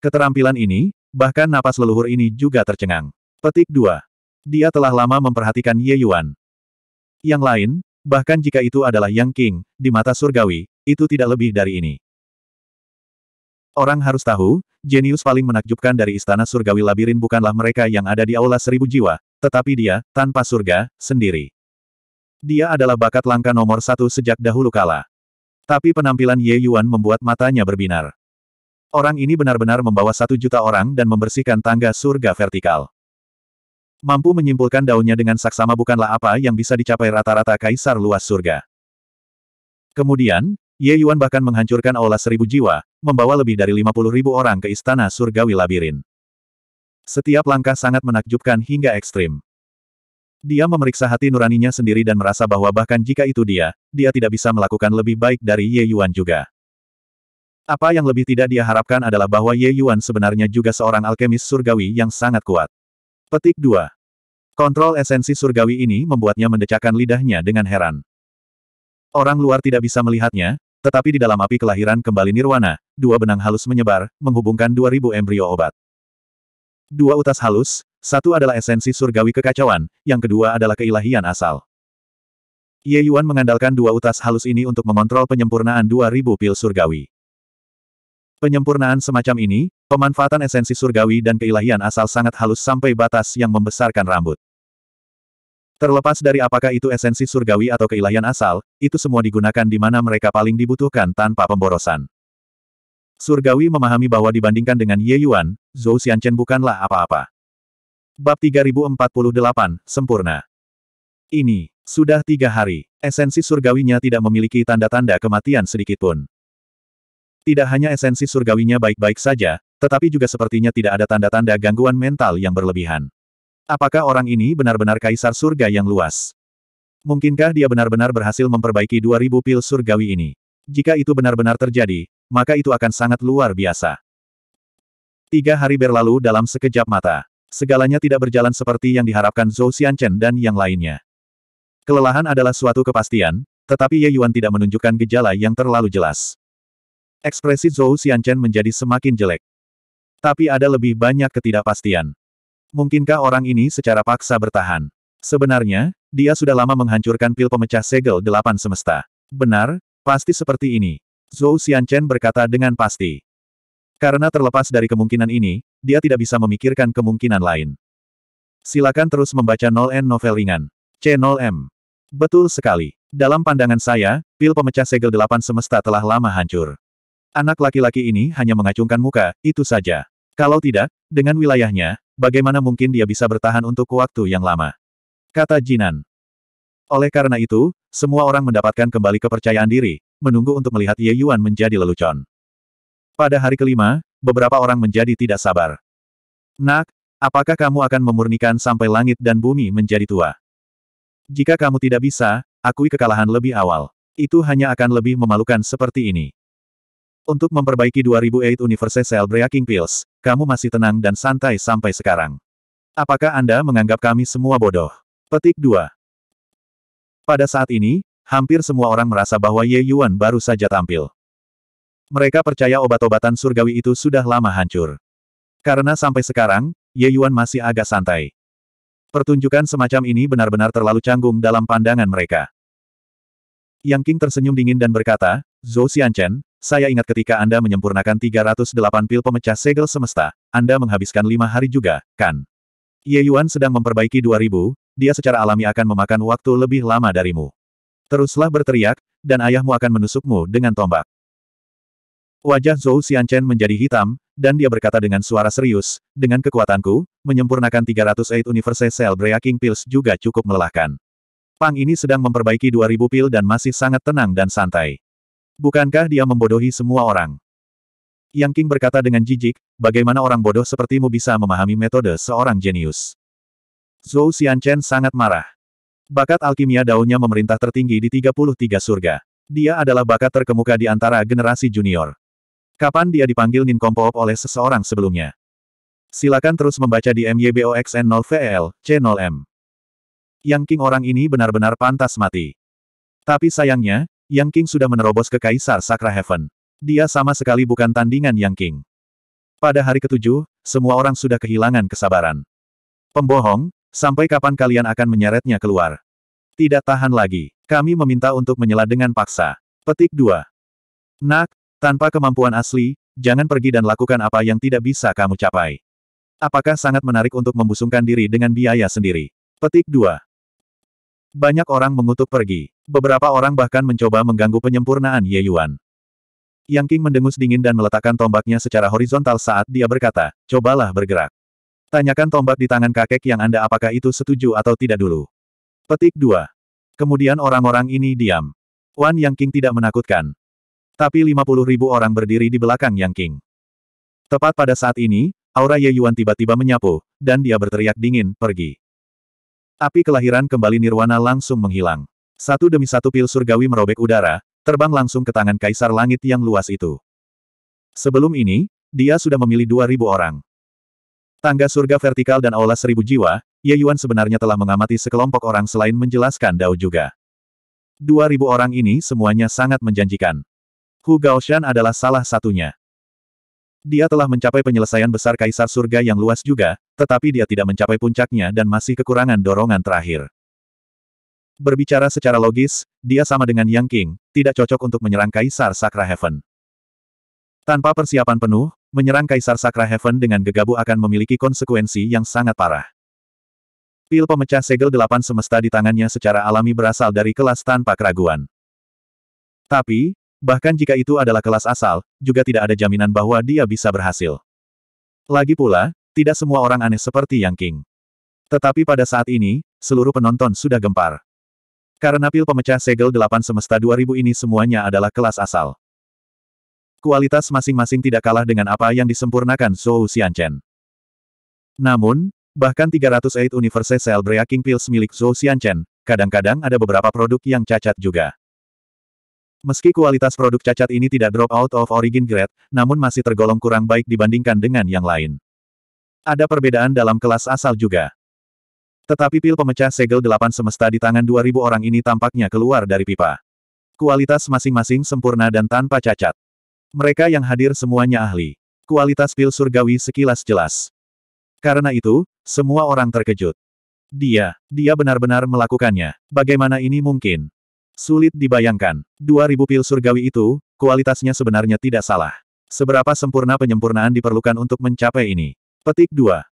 Keterampilan ini, bahkan napas leluhur ini juga tercengang. Petik 2. Dia telah lama memperhatikan Ye Yuan. Yang lain, Bahkan jika itu adalah Yang King, di mata surgawi, itu tidak lebih dari ini. Orang harus tahu, jenius paling menakjubkan dari istana surgawi labirin bukanlah mereka yang ada di aula seribu jiwa, tetapi dia, tanpa surga, sendiri. Dia adalah bakat langka nomor satu sejak dahulu kala. Tapi penampilan Ye Yuan membuat matanya berbinar. Orang ini benar-benar membawa satu juta orang dan membersihkan tangga surga vertikal. Mampu menyimpulkan daunnya dengan saksama bukanlah apa yang bisa dicapai rata-rata kaisar luas surga. Kemudian, Ye Yuan bahkan menghancurkan aula seribu jiwa, membawa lebih dari puluh ribu orang ke istana surgawi labirin. Setiap langkah sangat menakjubkan hingga ekstrim. Dia memeriksa hati nuraninya sendiri dan merasa bahwa bahkan jika itu dia, dia tidak bisa melakukan lebih baik dari Ye Yuan juga. Apa yang lebih tidak dia harapkan adalah bahwa Ye Yuan sebenarnya juga seorang alkemis surgawi yang sangat kuat. Petik 2. Kontrol esensi surgawi ini membuatnya mendecakkan lidahnya dengan heran. Orang luar tidak bisa melihatnya, tetapi di dalam api kelahiran kembali nirwana, dua benang halus menyebar, menghubungkan 2000 embrio obat. Dua utas halus, satu adalah esensi surgawi kekacauan, yang kedua adalah keilahian asal. Ye Yuan mengandalkan dua utas halus ini untuk mengontrol penyempurnaan 2000 pil surgawi. Penyempurnaan semacam ini, pemanfaatan esensi surgawi dan keilahian asal sangat halus sampai batas yang membesarkan rambut. Terlepas dari apakah itu esensi surgawi atau keilahian asal, itu semua digunakan di mana mereka paling dibutuhkan tanpa pemborosan. Surgawi memahami bahwa dibandingkan dengan Ye Yuan, Zhou Xianchen bukanlah apa-apa. Bab 3048, Sempurna. Ini, sudah tiga hari, esensi surgawinya tidak memiliki tanda-tanda kematian sedikitpun. Tidak hanya esensi surgawinya baik-baik saja, tetapi juga sepertinya tidak ada tanda-tanda gangguan mental yang berlebihan. Apakah orang ini benar-benar kaisar surga yang luas? Mungkinkah dia benar-benar berhasil memperbaiki 2000 pil surgawi ini? Jika itu benar-benar terjadi, maka itu akan sangat luar biasa. Tiga hari berlalu dalam sekejap mata. Segalanya tidak berjalan seperti yang diharapkan Zhou Xianchen dan yang lainnya. Kelelahan adalah suatu kepastian, tetapi Ye Yuan tidak menunjukkan gejala yang terlalu jelas. Ekspresi Zhou Xianchen menjadi semakin jelek. Tapi ada lebih banyak ketidakpastian. Mungkinkah orang ini secara paksa bertahan? Sebenarnya, dia sudah lama menghancurkan pil pemecah segel delapan semesta. Benar, pasti seperti ini. Zhou Xianchen berkata dengan pasti. Karena terlepas dari kemungkinan ini, dia tidak bisa memikirkan kemungkinan lain. Silakan terus membaca 0N novel ringan. C0M. Betul sekali. Dalam pandangan saya, pil pemecah segel delapan semesta telah lama hancur. Anak laki-laki ini hanya mengacungkan muka, itu saja. Kalau tidak, dengan wilayahnya, bagaimana mungkin dia bisa bertahan untuk waktu yang lama? Kata Jinan. Oleh karena itu, semua orang mendapatkan kembali kepercayaan diri, menunggu untuk melihat Ye Yuan menjadi lelucon. Pada hari kelima, beberapa orang menjadi tidak sabar. Nak, apakah kamu akan memurnikan sampai langit dan bumi menjadi tua? Jika kamu tidak bisa, akui kekalahan lebih awal. Itu hanya akan lebih memalukan seperti ini. Untuk memperbaiki 2008 Universe Cell Breaking Pills, kamu masih tenang dan santai sampai sekarang. Apakah Anda menganggap kami semua bodoh? Petik 2. Pada saat ini, hampir semua orang merasa bahwa Ye Yuan baru saja tampil. Mereka percaya obat-obatan surgawi itu sudah lama hancur. Karena sampai sekarang, Ye Yuan masih agak santai. Pertunjukan semacam ini benar-benar terlalu canggung dalam pandangan mereka. Yang King tersenyum dingin dan berkata, Zhou Xianchen, saya ingat ketika Anda menyempurnakan 308 pil pemecah segel semesta, Anda menghabiskan lima hari juga, kan? Ye Yuan sedang memperbaiki 2000, dia secara alami akan memakan waktu lebih lama darimu. Teruslah berteriak, dan ayahmu akan menusukmu dengan tombak. Wajah Zhou Xianchen menjadi hitam, dan dia berkata dengan suara serius, dengan kekuatanku, menyempurnakan 308 Universe Cell Breaking Pills juga cukup melelahkan. Pang ini sedang memperbaiki 2000 pil dan masih sangat tenang dan santai. Bukankah dia membodohi semua orang? Yang King berkata dengan jijik, bagaimana orang bodoh sepertimu bisa memahami metode seorang jenius? Zhou Xianchen sangat marah. Bakat alkimia daunnya memerintah tertinggi di 33 surga. Dia adalah bakat terkemuka di antara generasi junior. Kapan dia dipanggil Ninkompoop oleh seseorang sebelumnya? Silakan terus membaca di MYBOXN0VEL, e C0M. Yang King orang ini benar-benar pantas mati. Tapi sayangnya, yang King sudah menerobos ke Kaisar Sakra Heaven. Dia sama sekali bukan tandingan Yang King. Pada hari ketujuh, semua orang sudah kehilangan kesabaran. Pembohong, sampai kapan kalian akan menyeretnya keluar? Tidak tahan lagi. Kami meminta untuk menyela dengan paksa. Petik 2. Nak, tanpa kemampuan asli, jangan pergi dan lakukan apa yang tidak bisa kamu capai. Apakah sangat menarik untuk membusungkan diri dengan biaya sendiri? Petik 2. Banyak orang mengutuk pergi. Beberapa orang bahkan mencoba mengganggu penyempurnaan Ye Yuan. Yang King mendengus dingin dan meletakkan tombaknya secara horizontal saat dia berkata, cobalah bergerak. Tanyakan tombak di tangan kakek yang Anda apakah itu setuju atau tidak dulu. Petik 2. Kemudian orang-orang ini diam. Wan Yang King tidak menakutkan. Tapi 50 ribu orang berdiri di belakang Yang King. Tepat pada saat ini, aura Ye Yuan tiba-tiba menyapu, dan dia berteriak dingin, pergi. Api kelahiran kembali nirwana langsung menghilang. Satu demi satu pil surgawi merobek udara, terbang langsung ke tangan kaisar langit yang luas itu. Sebelum ini, dia sudah memilih dua ribu orang. Tangga surga vertikal dan aula seribu jiwa, Ye Yuan sebenarnya telah mengamati sekelompok orang selain menjelaskan Dao juga. Dua ribu orang ini semuanya sangat menjanjikan. Hu Gaoshan adalah salah satunya. Dia telah mencapai penyelesaian besar kaisar surga yang luas juga, tetapi dia tidak mencapai puncaknya dan masih kekurangan dorongan terakhir. Berbicara secara logis, dia sama dengan Yang King, tidak cocok untuk menyerang Kaisar Sakra Heaven. Tanpa persiapan penuh, menyerang Kaisar Sakra Heaven dengan gegabah akan memiliki konsekuensi yang sangat parah. Pil pemecah segel delapan semesta di tangannya secara alami berasal dari kelas tanpa keraguan. Tapi, bahkan jika itu adalah kelas asal, juga tidak ada jaminan bahwa dia bisa berhasil. Lagi pula, tidak semua orang aneh seperti Yang King. Tetapi pada saat ini, seluruh penonton sudah gempar. Karena pil pemecah segel 8 semesta 2000 ini semuanya adalah kelas asal. Kualitas masing-masing tidak kalah dengan apa yang disempurnakan Zhou Xianchen. Namun, bahkan 308 Universe Cell Breaking Pills milik Zhou Xianchen, kadang-kadang ada beberapa produk yang cacat juga. Meski kualitas produk cacat ini tidak drop out of origin grade, namun masih tergolong kurang baik dibandingkan dengan yang lain. Ada perbedaan dalam kelas asal juga. Tetapi pil pemecah segel delapan semesta di tangan 2000 orang ini tampaknya keluar dari pipa. Kualitas masing-masing sempurna dan tanpa cacat. Mereka yang hadir semuanya ahli. Kualitas pil surgawi sekilas jelas. Karena itu, semua orang terkejut. Dia, dia benar-benar melakukannya. Bagaimana ini mungkin? Sulit dibayangkan. 2000 pil surgawi itu, kualitasnya sebenarnya tidak salah. Seberapa sempurna penyempurnaan diperlukan untuk mencapai ini? Petik 2.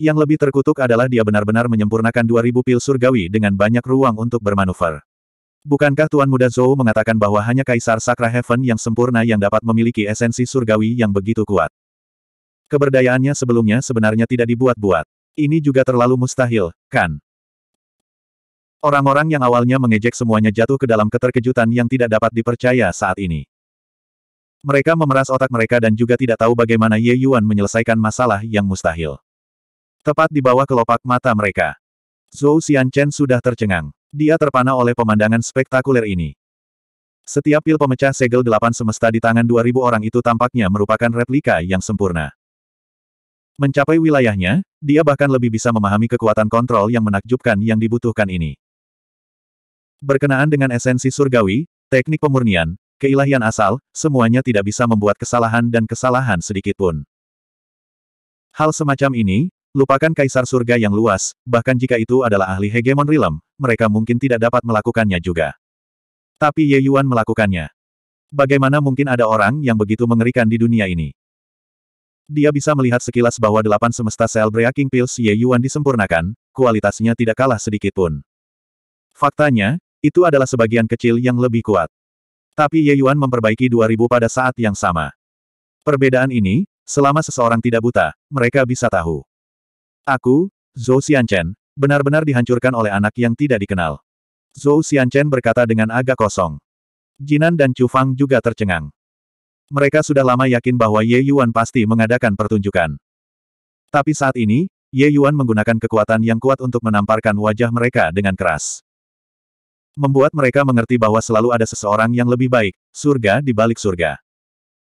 Yang lebih terkutuk adalah dia benar-benar menyempurnakan 2000 pil surgawi dengan banyak ruang untuk bermanuver. Bukankah Tuan Muda Zhou mengatakan bahwa hanya Kaisar Sakra Heaven yang sempurna yang dapat memiliki esensi surgawi yang begitu kuat? Keberdayaannya sebelumnya sebenarnya tidak dibuat-buat. Ini juga terlalu mustahil, kan? Orang-orang yang awalnya mengejek semuanya jatuh ke dalam keterkejutan yang tidak dapat dipercaya saat ini. Mereka memeras otak mereka dan juga tidak tahu bagaimana Ye Yuan menyelesaikan masalah yang mustahil. Tepat di bawah kelopak mata mereka. Zhou Xianchen sudah tercengang. Dia terpana oleh pemandangan spektakuler ini. Setiap pil pemecah segel delapan semesta di tangan dua ribu orang itu tampaknya merupakan replika yang sempurna. Mencapai wilayahnya, dia bahkan lebih bisa memahami kekuatan kontrol yang menakjubkan yang dibutuhkan ini. Berkenaan dengan esensi surgawi, teknik pemurnian, keilahian asal, semuanya tidak bisa membuat kesalahan dan kesalahan sedikitpun. Hal semacam ini, Lupakan kaisar surga yang luas, bahkan jika itu adalah ahli hegemon rilem, mereka mungkin tidak dapat melakukannya juga. Tapi Ye Yuan melakukannya. Bagaimana mungkin ada orang yang begitu mengerikan di dunia ini? Dia bisa melihat sekilas bahwa delapan semesta sel breaking pills Ye Yuan disempurnakan, kualitasnya tidak kalah sedikit pun. Faktanya, itu adalah sebagian kecil yang lebih kuat. Tapi Ye Yuan memperbaiki 2000 pada saat yang sama. Perbedaan ini, selama seseorang tidak buta, mereka bisa tahu. Aku, Zhou Xianchen, benar-benar dihancurkan oleh anak yang tidak dikenal. Zhou Xianchen berkata dengan agak kosong. Jinan dan Chu Fang juga tercengang. Mereka sudah lama yakin bahwa Ye Yuan pasti mengadakan pertunjukan. Tapi saat ini, Ye Yuan menggunakan kekuatan yang kuat untuk menamparkan wajah mereka dengan keras. Membuat mereka mengerti bahwa selalu ada seseorang yang lebih baik, surga di balik surga.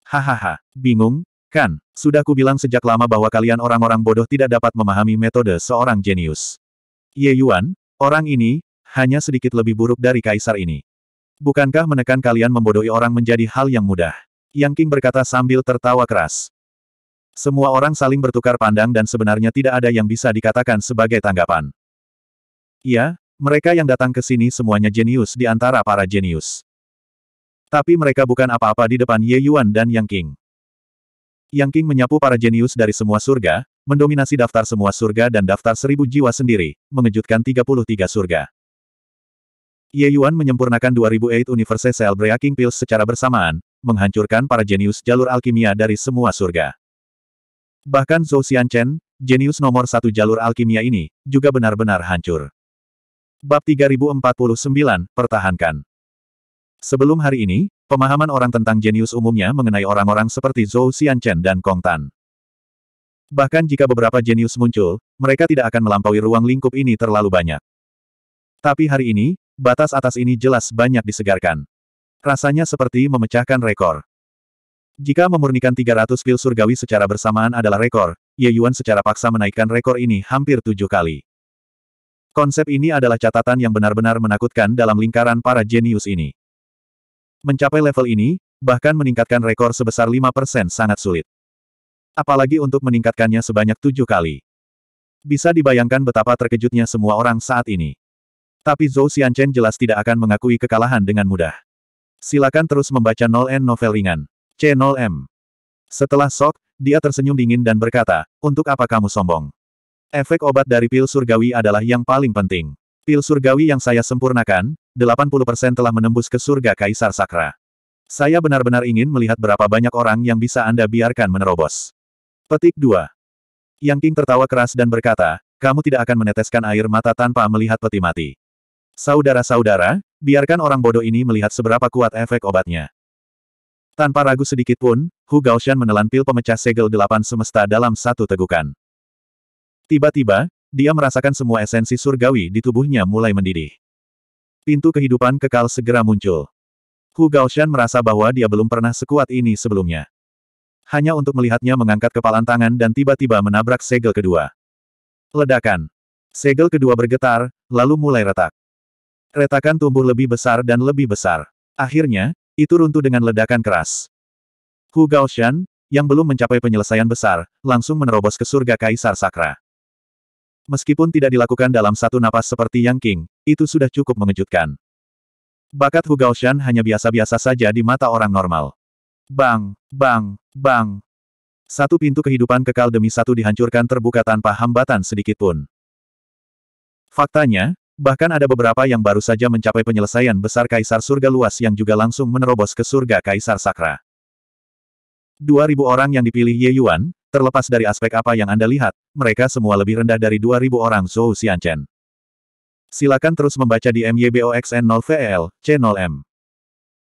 Hahaha, bingung, Kan, sudah kubilang sejak lama bahwa kalian orang-orang bodoh tidak dapat memahami metode seorang jenius. Ye Yuan, orang ini, hanya sedikit lebih buruk dari kaisar ini. Bukankah menekan kalian membodohi orang menjadi hal yang mudah? Yang King berkata sambil tertawa keras. Semua orang saling bertukar pandang dan sebenarnya tidak ada yang bisa dikatakan sebagai tanggapan. Ya, mereka yang datang ke sini semuanya jenius di antara para jenius. Tapi mereka bukan apa-apa di depan Ye Yuan dan Yang King. Yang King menyapu para jenius dari semua surga, mendominasi daftar semua surga dan daftar seribu jiwa sendiri, mengejutkan 33 surga. Ye Yuan menyempurnakan 2008 Universe Cell Breaking Pills secara bersamaan, menghancurkan para jenius jalur alkimia dari semua surga. Bahkan Zhou Xianchen, jenius nomor satu jalur alkimia ini, juga benar-benar hancur. Bab 3049, Pertahankan Sebelum hari ini, Pemahaman orang tentang jenius umumnya mengenai orang-orang seperti Zhou Xianchen dan Kong Tan. Bahkan jika beberapa jenius muncul, mereka tidak akan melampaui ruang lingkup ini terlalu banyak. Tapi hari ini, batas atas ini jelas banyak disegarkan. Rasanya seperti memecahkan rekor. Jika memurnikan 300 pil surgawi secara bersamaan adalah rekor, Ye Yuan secara paksa menaikkan rekor ini hampir tujuh kali. Konsep ini adalah catatan yang benar-benar menakutkan dalam lingkaran para jenius ini. Mencapai level ini, bahkan meningkatkan rekor sebesar 5% sangat sulit. Apalagi untuk meningkatkannya sebanyak tujuh kali. Bisa dibayangkan betapa terkejutnya semua orang saat ini. Tapi Zhou Xianchen jelas tidak akan mengakui kekalahan dengan mudah. Silakan terus membaca 0N novel ringan. C0M. Setelah sok, dia tersenyum dingin dan berkata, untuk apa kamu sombong? Efek obat dari pil surgawi adalah yang paling penting. Pil surgawi yang saya sempurnakan, 80% telah menembus ke surga Kaisar Sakra. Saya benar-benar ingin melihat berapa banyak orang yang bisa Anda biarkan menerobos. Petik 2. Yang King tertawa keras dan berkata, kamu tidak akan meneteskan air mata tanpa melihat peti mati. Saudara-saudara, biarkan orang bodoh ini melihat seberapa kuat efek obatnya. Tanpa ragu sedikit pun, Hu Gaoshan menelan pil pemecah segel delapan semesta dalam satu tegukan. Tiba-tiba, dia merasakan semua esensi surgawi di tubuhnya mulai mendidih. Pintu kehidupan kekal segera muncul. Hu Gaoshan merasa bahwa dia belum pernah sekuat ini sebelumnya. Hanya untuk melihatnya mengangkat kepalan tangan dan tiba-tiba menabrak segel kedua. Ledakan. Segel kedua bergetar, lalu mulai retak. Retakan tumbuh lebih besar dan lebih besar. Akhirnya, itu runtuh dengan ledakan keras. Hu Gaoshan, yang belum mencapai penyelesaian besar, langsung menerobos ke surga Kaisar Sakra. Meskipun tidak dilakukan dalam satu napas seperti Yang King, itu sudah cukup mengejutkan. Bakat Hu Gaoshan hanya biasa-biasa saja di mata orang normal. Bang, bang, bang. Satu pintu kehidupan kekal demi satu dihancurkan terbuka tanpa hambatan sedikitpun. Faktanya, bahkan ada beberapa yang baru saja mencapai penyelesaian besar Kaisar Surga Luas yang juga langsung menerobos ke surga Kaisar Sakra. 2.000 orang yang dipilih Ye Yuan, Terlepas dari aspek apa yang Anda lihat, mereka semua lebih rendah dari 2.000 orang Zhou Xianchen. Silakan terus membaca di myboxn 0 vl e C0M.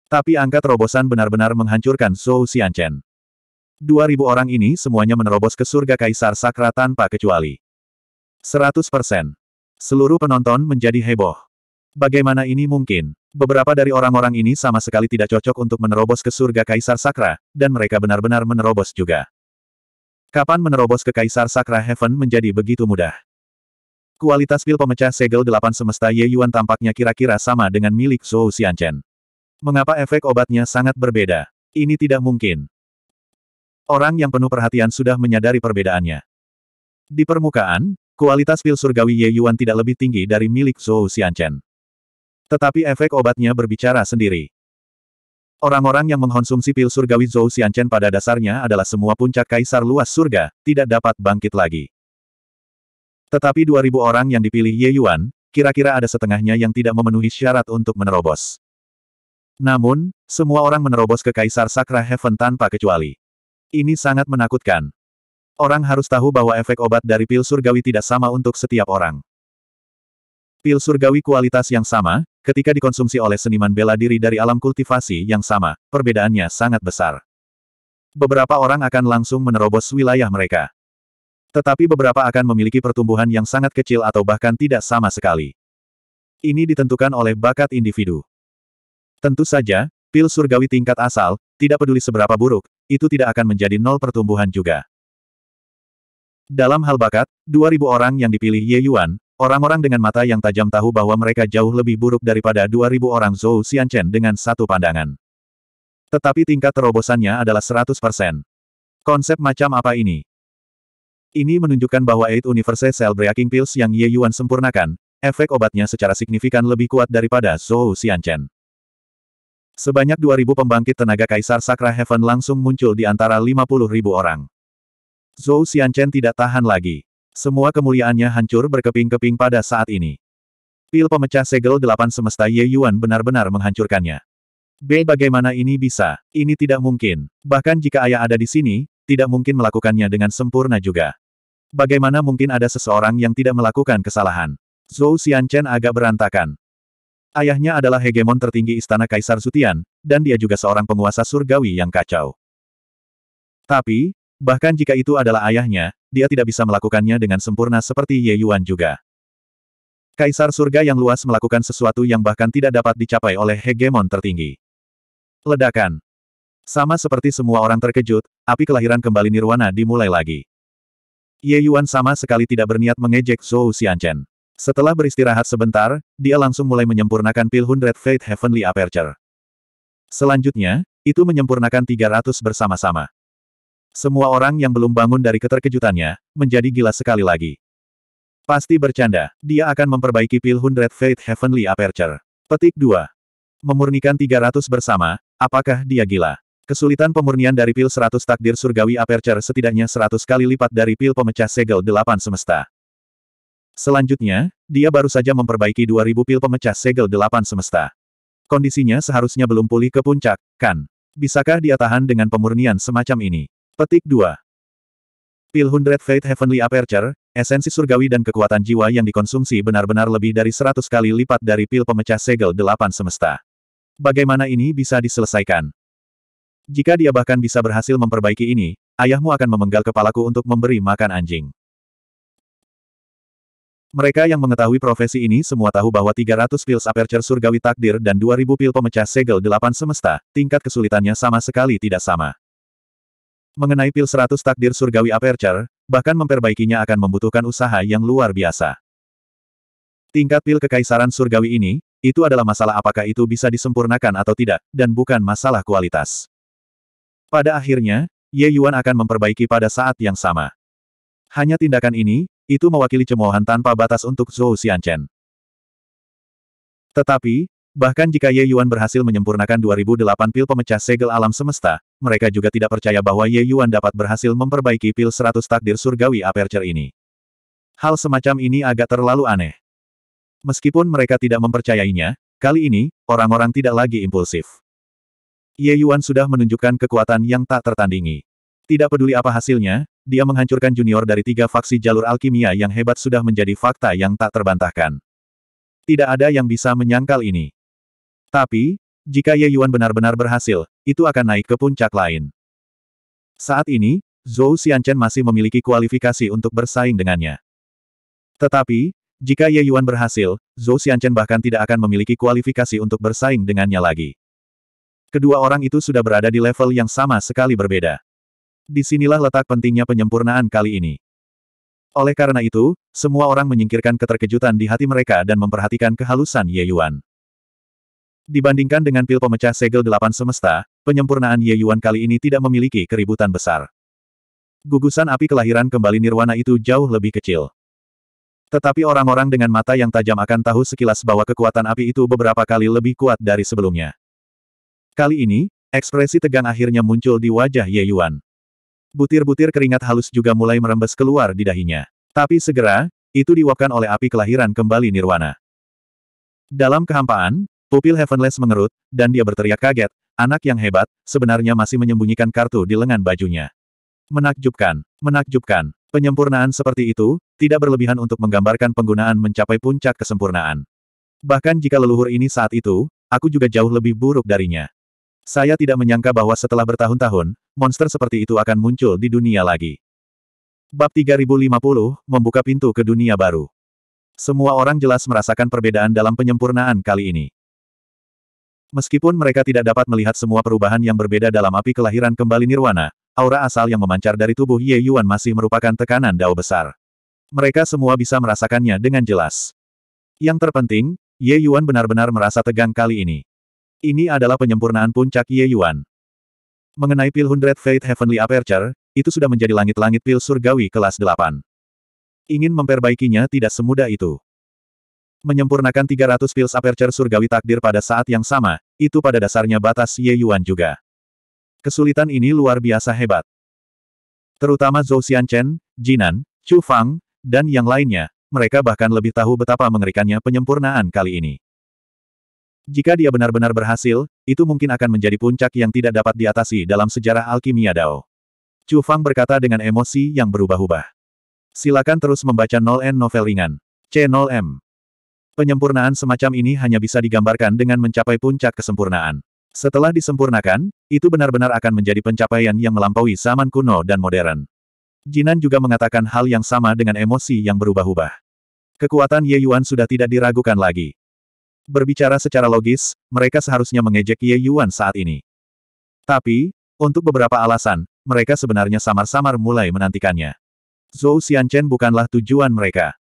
Tapi angka terobosan benar-benar menghancurkan Zhou Xianchen. 2.000 orang ini semuanya menerobos ke surga Kaisar Sakra tanpa kecuali. 100%. Seluruh penonton menjadi heboh. Bagaimana ini mungkin? Beberapa dari orang-orang ini sama sekali tidak cocok untuk menerobos ke surga Kaisar Sakra, dan mereka benar-benar menerobos juga. Kapan menerobos ke Kaisar Sakra Heaven menjadi begitu mudah? Kualitas pil pemecah segel delapan semesta Ye Yuan tampaknya kira-kira sama dengan milik Zhou Xianchen. Mengapa efek obatnya sangat berbeda? Ini tidak mungkin. Orang yang penuh perhatian sudah menyadari perbedaannya. Di permukaan, kualitas pil surgawi Ye Yuan tidak lebih tinggi dari milik Zhou Xianchen. Tetapi efek obatnya berbicara sendiri. Orang-orang yang mengkonsumsi pil surgawi Zhou Xianchen pada dasarnya adalah semua puncak kaisar luas surga, tidak dapat bangkit lagi. Tetapi 2000 orang yang dipilih Ye Yuan, kira-kira ada setengahnya yang tidak memenuhi syarat untuk menerobos. Namun, semua orang menerobos ke Kaisar Sakra Heaven tanpa kecuali. Ini sangat menakutkan. Orang harus tahu bahwa efek obat dari pil surgawi tidak sama untuk setiap orang. Pil surgawi kualitas yang sama, ketika dikonsumsi oleh seniman bela diri dari alam kultivasi yang sama, perbedaannya sangat besar. Beberapa orang akan langsung menerobos wilayah mereka. Tetapi beberapa akan memiliki pertumbuhan yang sangat kecil atau bahkan tidak sama sekali. Ini ditentukan oleh bakat individu. Tentu saja, pil surgawi tingkat asal, tidak peduli seberapa buruk, itu tidak akan menjadi nol pertumbuhan juga. Dalam hal bakat, 2000 orang yang dipilih Ye Yuan, Orang-orang dengan mata yang tajam tahu bahwa mereka jauh lebih buruk daripada 2000 orang Zhou Xianchen dengan satu pandangan. Tetapi tingkat terobosannya adalah 100%. Konsep macam apa ini? Ini menunjukkan bahwa Eight Universe Cell Breaking Pills yang Ye Yuan sempurnakan, efek obatnya secara signifikan lebih kuat daripada Zhou Xianchen. Sebanyak 2000 pembangkit tenaga Kaisar Sakra Heaven langsung muncul di antara 50.000 orang. Zhou Xianchen tidak tahan lagi. Semua kemuliaannya hancur berkeping-keping pada saat ini. Pil pemecah segel delapan semesta Ye Yuan benar-benar menghancurkannya. B. Bagaimana ini bisa? Ini tidak mungkin. Bahkan jika ayah ada di sini, tidak mungkin melakukannya dengan sempurna juga. Bagaimana mungkin ada seseorang yang tidak melakukan kesalahan? Zhou Xianchen agak berantakan. Ayahnya adalah hegemon tertinggi istana Kaisar Sutian, dan dia juga seorang penguasa surgawi yang kacau. Tapi, bahkan jika itu adalah ayahnya, dia tidak bisa melakukannya dengan sempurna seperti Ye Yuan juga. Kaisar surga yang luas melakukan sesuatu yang bahkan tidak dapat dicapai oleh hegemon tertinggi. Ledakan. Sama seperti semua orang terkejut, api kelahiran kembali nirwana dimulai lagi. Ye Yuan sama sekali tidak berniat mengejek Zhou Xianchen. Setelah beristirahat sebentar, dia langsung mulai menyempurnakan pil Hundred Fate Heavenly Aperture. Selanjutnya, itu menyempurnakan 300 bersama-sama. Semua orang yang belum bangun dari keterkejutannya, menjadi gila sekali lagi. Pasti bercanda, dia akan memperbaiki pil Red Faith Heavenly Aperture. Petik 2. Memurnikan 300 bersama, apakah dia gila? Kesulitan pemurnian dari pil 100 takdir surgawi Aperture setidaknya 100 kali lipat dari pil pemecah segel 8 semesta. Selanjutnya, dia baru saja memperbaiki 2000 pil pemecah segel 8 semesta. Kondisinya seharusnya belum pulih ke puncak, kan? Bisakah dia tahan dengan pemurnian semacam ini? Petik 2. Pil Hundred Fate Heavenly Aperture, esensi surgawi dan kekuatan jiwa yang dikonsumsi benar-benar lebih dari 100 kali lipat dari pil pemecah segel delapan semesta. Bagaimana ini bisa diselesaikan? Jika dia bahkan bisa berhasil memperbaiki ini, ayahmu akan memenggal kepalaku untuk memberi makan anjing. Mereka yang mengetahui profesi ini semua tahu bahwa 300 pil aperture surgawi takdir dan 2000 pil pemecah segel delapan semesta, tingkat kesulitannya sama sekali tidak sama. Mengenai pil 100 takdir surgawi aperture, bahkan memperbaikinya akan membutuhkan usaha yang luar biasa. Tingkat pil kekaisaran surgawi ini, itu adalah masalah apakah itu bisa disempurnakan atau tidak, dan bukan masalah kualitas. Pada akhirnya, Ye Yuan akan memperbaiki pada saat yang sama. Hanya tindakan ini, itu mewakili cemoohan tanpa batas untuk Zhou Xianchen. Tetapi, bahkan jika Ye Yuan berhasil menyempurnakan 2008 pil pemecah segel alam semesta, mereka juga tidak percaya bahwa Ye Yuan dapat berhasil memperbaiki pil 100 takdir surgawi aperture ini. Hal semacam ini agak terlalu aneh. Meskipun mereka tidak mempercayainya, kali ini, orang-orang tidak lagi impulsif. Ye Yuan sudah menunjukkan kekuatan yang tak tertandingi. Tidak peduli apa hasilnya, dia menghancurkan junior dari tiga faksi jalur alkimia yang hebat sudah menjadi fakta yang tak terbantahkan. Tidak ada yang bisa menyangkal ini. Tapi, jika Ye Yuan benar-benar berhasil, itu akan naik ke puncak lain. Saat ini, Zhou Xianchen masih memiliki kualifikasi untuk bersaing dengannya. Tetapi, jika Ye Yuan berhasil, Zhou Xianchen bahkan tidak akan memiliki kualifikasi untuk bersaing dengannya lagi. Kedua orang itu sudah berada di level yang sama sekali berbeda. Disinilah letak pentingnya penyempurnaan kali ini. Oleh karena itu, semua orang menyingkirkan keterkejutan di hati mereka dan memperhatikan kehalusan Ye Yuan. Dibandingkan dengan pil pemecah segel delapan semesta, penyempurnaan Ye Yuan kali ini tidak memiliki keributan besar. Gugusan api kelahiran kembali nirwana itu jauh lebih kecil. Tetapi orang-orang dengan mata yang tajam akan tahu sekilas bahwa kekuatan api itu beberapa kali lebih kuat dari sebelumnya. Kali ini, ekspresi tegang akhirnya muncul di wajah Ye Yuan. Butir-butir keringat halus juga mulai merembes keluar di dahinya. Tapi segera, itu diuapkan oleh api kelahiran kembali nirwana. Dalam kehampaan, Pupil Heavenless mengerut, dan dia berteriak kaget, anak yang hebat, sebenarnya masih menyembunyikan kartu di lengan bajunya. Menakjubkan, menakjubkan, penyempurnaan seperti itu, tidak berlebihan untuk menggambarkan penggunaan mencapai puncak kesempurnaan. Bahkan jika leluhur ini saat itu, aku juga jauh lebih buruk darinya. Saya tidak menyangka bahwa setelah bertahun-tahun, monster seperti itu akan muncul di dunia lagi. Bab 3050, membuka pintu ke dunia baru. Semua orang jelas merasakan perbedaan dalam penyempurnaan kali ini. Meskipun mereka tidak dapat melihat semua perubahan yang berbeda dalam api kelahiran kembali nirwana, aura asal yang memancar dari tubuh Ye Yuan masih merupakan tekanan dao besar. Mereka semua bisa merasakannya dengan jelas. Yang terpenting, Ye Yuan benar-benar merasa tegang kali ini. Ini adalah penyempurnaan puncak Ye Yuan. Mengenai pil Hundred Fate Heavenly Aperture, itu sudah menjadi langit-langit pil surgawi kelas 8. Ingin memperbaikinya tidak semudah itu menyempurnakan 300 pils aperture surgawi takdir pada saat yang sama, itu pada dasarnya batas Ye Yuan juga. Kesulitan ini luar biasa hebat. Terutama Zhou Xianchen, Jinan, Chu Fang, dan yang lainnya, mereka bahkan lebih tahu betapa mengerikannya penyempurnaan kali ini. Jika dia benar-benar berhasil, itu mungkin akan menjadi puncak yang tidak dapat diatasi dalam sejarah alkimia Dao. Chu Fang berkata dengan emosi yang berubah-ubah. Silakan terus membaca 0N novel ringan. C0M Penyempurnaan semacam ini hanya bisa digambarkan dengan mencapai puncak kesempurnaan. Setelah disempurnakan, itu benar-benar akan menjadi pencapaian yang melampaui zaman kuno dan modern. Jinan juga mengatakan hal yang sama dengan emosi yang berubah-ubah. Kekuatan Ye Yuan sudah tidak diragukan lagi. Berbicara secara logis, mereka seharusnya mengejek Ye Yuan saat ini. Tapi, untuk beberapa alasan, mereka sebenarnya samar-samar mulai menantikannya. Zhou Xianchen bukanlah tujuan mereka.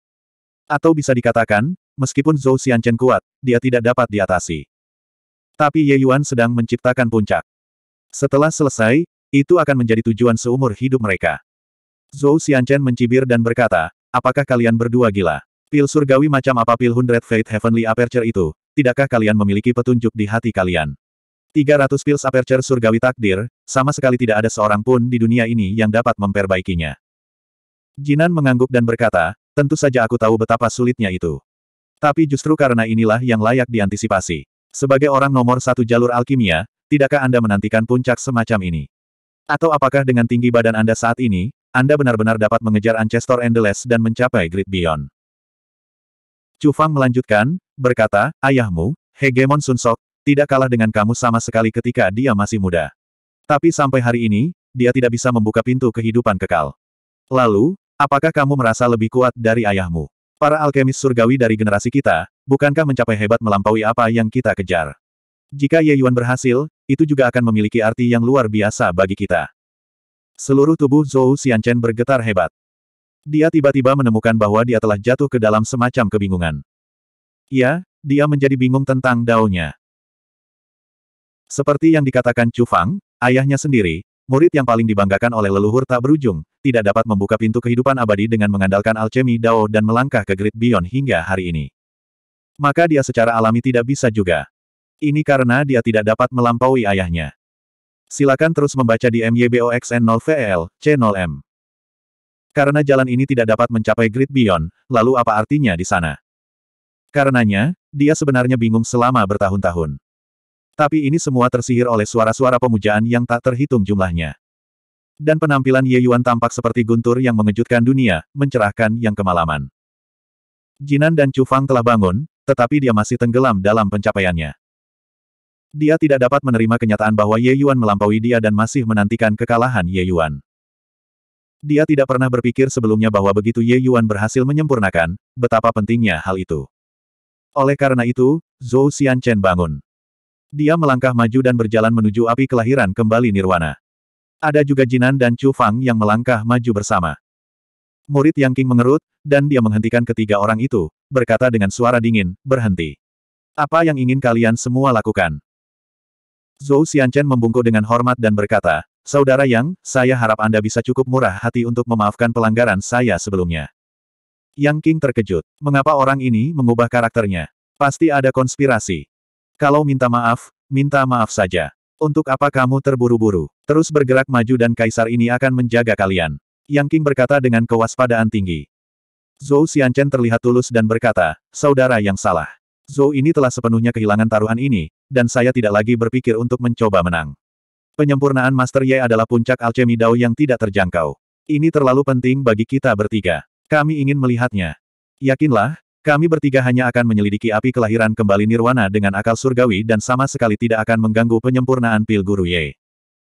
Atau bisa dikatakan, Meskipun Zhou Xianchen kuat, dia tidak dapat diatasi. Tapi Ye Yuan sedang menciptakan puncak. Setelah selesai, itu akan menjadi tujuan seumur hidup mereka. Zhou Xianchen mencibir dan berkata, apakah kalian berdua gila? Pil surgawi macam apa pil Hundred Fate Heavenly Aperture itu, tidakkah kalian memiliki petunjuk di hati kalian? 300 pils Aperture surgawi takdir, sama sekali tidak ada seorang pun di dunia ini yang dapat memperbaikinya. Jinan mengangguk dan berkata, tentu saja aku tahu betapa sulitnya itu. Tapi justru karena inilah yang layak diantisipasi. Sebagai orang nomor satu jalur alkimia, tidakkah Anda menantikan puncak semacam ini? Atau apakah dengan tinggi badan Anda saat ini, Anda benar-benar dapat mengejar Ancestor Endless dan mencapai Great Beyond? Cufang melanjutkan, berkata, ayahmu, Hegemon Sok, tidak kalah dengan kamu sama sekali ketika dia masih muda. Tapi sampai hari ini, dia tidak bisa membuka pintu kehidupan kekal. Lalu, apakah kamu merasa lebih kuat dari ayahmu? Para alkemis surgawi dari generasi kita, bukankah mencapai hebat melampaui apa yang kita kejar? Jika Ye Yuan berhasil, itu juga akan memiliki arti yang luar biasa bagi kita. Seluruh tubuh Zhou Xianchen bergetar hebat. Dia tiba-tiba menemukan bahwa dia telah jatuh ke dalam semacam kebingungan. Ya, dia menjadi bingung tentang daunnya. Seperti yang dikatakan Chu Fang, ayahnya sendiri, murid yang paling dibanggakan oleh leluhur tak berujung, tidak dapat membuka pintu kehidupan abadi dengan mengandalkan alchemy Dao dan melangkah ke Great Beyond hingga hari ini. Maka dia secara alami tidak bisa juga. Ini karena dia tidak dapat melampaui ayahnya. Silakan terus membaca di MYBOXN0VEL, e C0M. Karena jalan ini tidak dapat mencapai Great Beyond, lalu apa artinya di sana? Karenanya, dia sebenarnya bingung selama bertahun-tahun. Tapi ini semua tersihir oleh suara-suara pemujaan yang tak terhitung jumlahnya. Dan penampilan Ye Yuan tampak seperti guntur yang mengejutkan dunia, mencerahkan yang kemalaman. Jinan dan Chu Fang telah bangun, tetapi dia masih tenggelam dalam pencapaiannya. Dia tidak dapat menerima kenyataan bahwa Ye Yuan melampaui dia dan masih menantikan kekalahan Ye Yuan. Dia tidak pernah berpikir sebelumnya bahwa begitu Ye Yuan berhasil menyempurnakan, betapa pentingnya hal itu. Oleh karena itu, Zhou Xianchen bangun. Dia melangkah maju dan berjalan menuju api kelahiran kembali Nirwana. Ada juga Jinan dan Chu Fang yang melangkah maju bersama. Murid Yang King mengerut, dan dia menghentikan ketiga orang itu, berkata dengan suara dingin, berhenti. Apa yang ingin kalian semua lakukan? Zhou Xianchen membungkuk dengan hormat dan berkata, Saudara Yang, saya harap Anda bisa cukup murah hati untuk memaafkan pelanggaran saya sebelumnya. Yang King terkejut. Mengapa orang ini mengubah karakternya? Pasti ada konspirasi. Kalau minta maaf, minta maaf saja. Untuk apa kamu terburu-buru? Terus bergerak maju dan kaisar ini akan menjaga kalian. Yang King berkata dengan kewaspadaan tinggi. Zhou Xianchen terlihat tulus dan berkata, saudara yang salah. Zhou ini telah sepenuhnya kehilangan taruhan ini, dan saya tidak lagi berpikir untuk mencoba menang. Penyempurnaan Master Ye adalah puncak alchemy Dao yang tidak terjangkau. Ini terlalu penting bagi kita bertiga. Kami ingin melihatnya. Yakinlah, kami bertiga hanya akan menyelidiki api kelahiran kembali nirwana dengan akal surgawi dan sama sekali tidak akan mengganggu penyempurnaan pil guru Ye.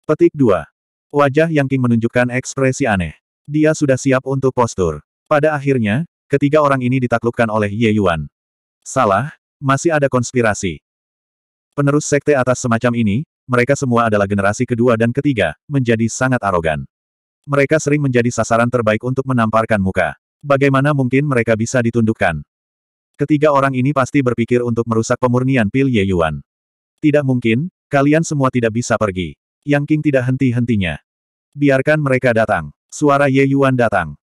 Petik 2. Wajah Yang King menunjukkan ekspresi aneh. Dia sudah siap untuk postur. Pada akhirnya, ketiga orang ini ditaklukkan oleh Ye Yuan. Salah, masih ada konspirasi. Penerus sekte atas semacam ini, mereka semua adalah generasi kedua dan ketiga, menjadi sangat arogan. Mereka sering menjadi sasaran terbaik untuk menamparkan muka. Bagaimana mungkin mereka bisa ditundukkan? Ketiga orang ini pasti berpikir untuk merusak pemurnian Pil Ye Yuan. Tidak mungkin, kalian semua tidak bisa pergi. Yang King tidak henti-hentinya. Biarkan mereka datang. Suara Ye Yuan datang.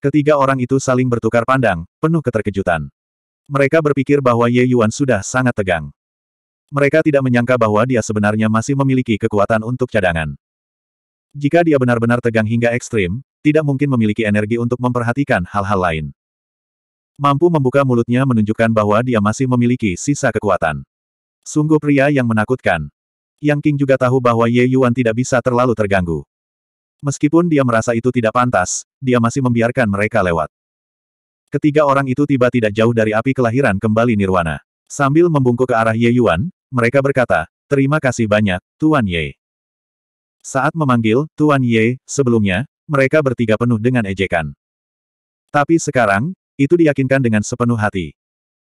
Ketiga orang itu saling bertukar pandang, penuh keterkejutan. Mereka berpikir bahwa Ye Yuan sudah sangat tegang. Mereka tidak menyangka bahwa dia sebenarnya masih memiliki kekuatan untuk cadangan. Jika dia benar-benar tegang hingga ekstrim, tidak mungkin memiliki energi untuk memperhatikan hal-hal lain mampu membuka mulutnya menunjukkan bahwa dia masih memiliki sisa kekuatan. Sungguh pria yang menakutkan. Yang King juga tahu bahwa Ye Yuan tidak bisa terlalu terganggu. Meskipun dia merasa itu tidak pantas, dia masih membiarkan mereka lewat. Ketiga orang itu tiba tidak jauh dari api kelahiran kembali Nirwana. Sambil membungkuk ke arah Ye Yuan, mereka berkata, Terima kasih banyak, Tuan Ye. Saat memanggil, Tuan Ye, sebelumnya, mereka bertiga penuh dengan ejekan. Tapi sekarang, itu diyakinkan dengan sepenuh hati.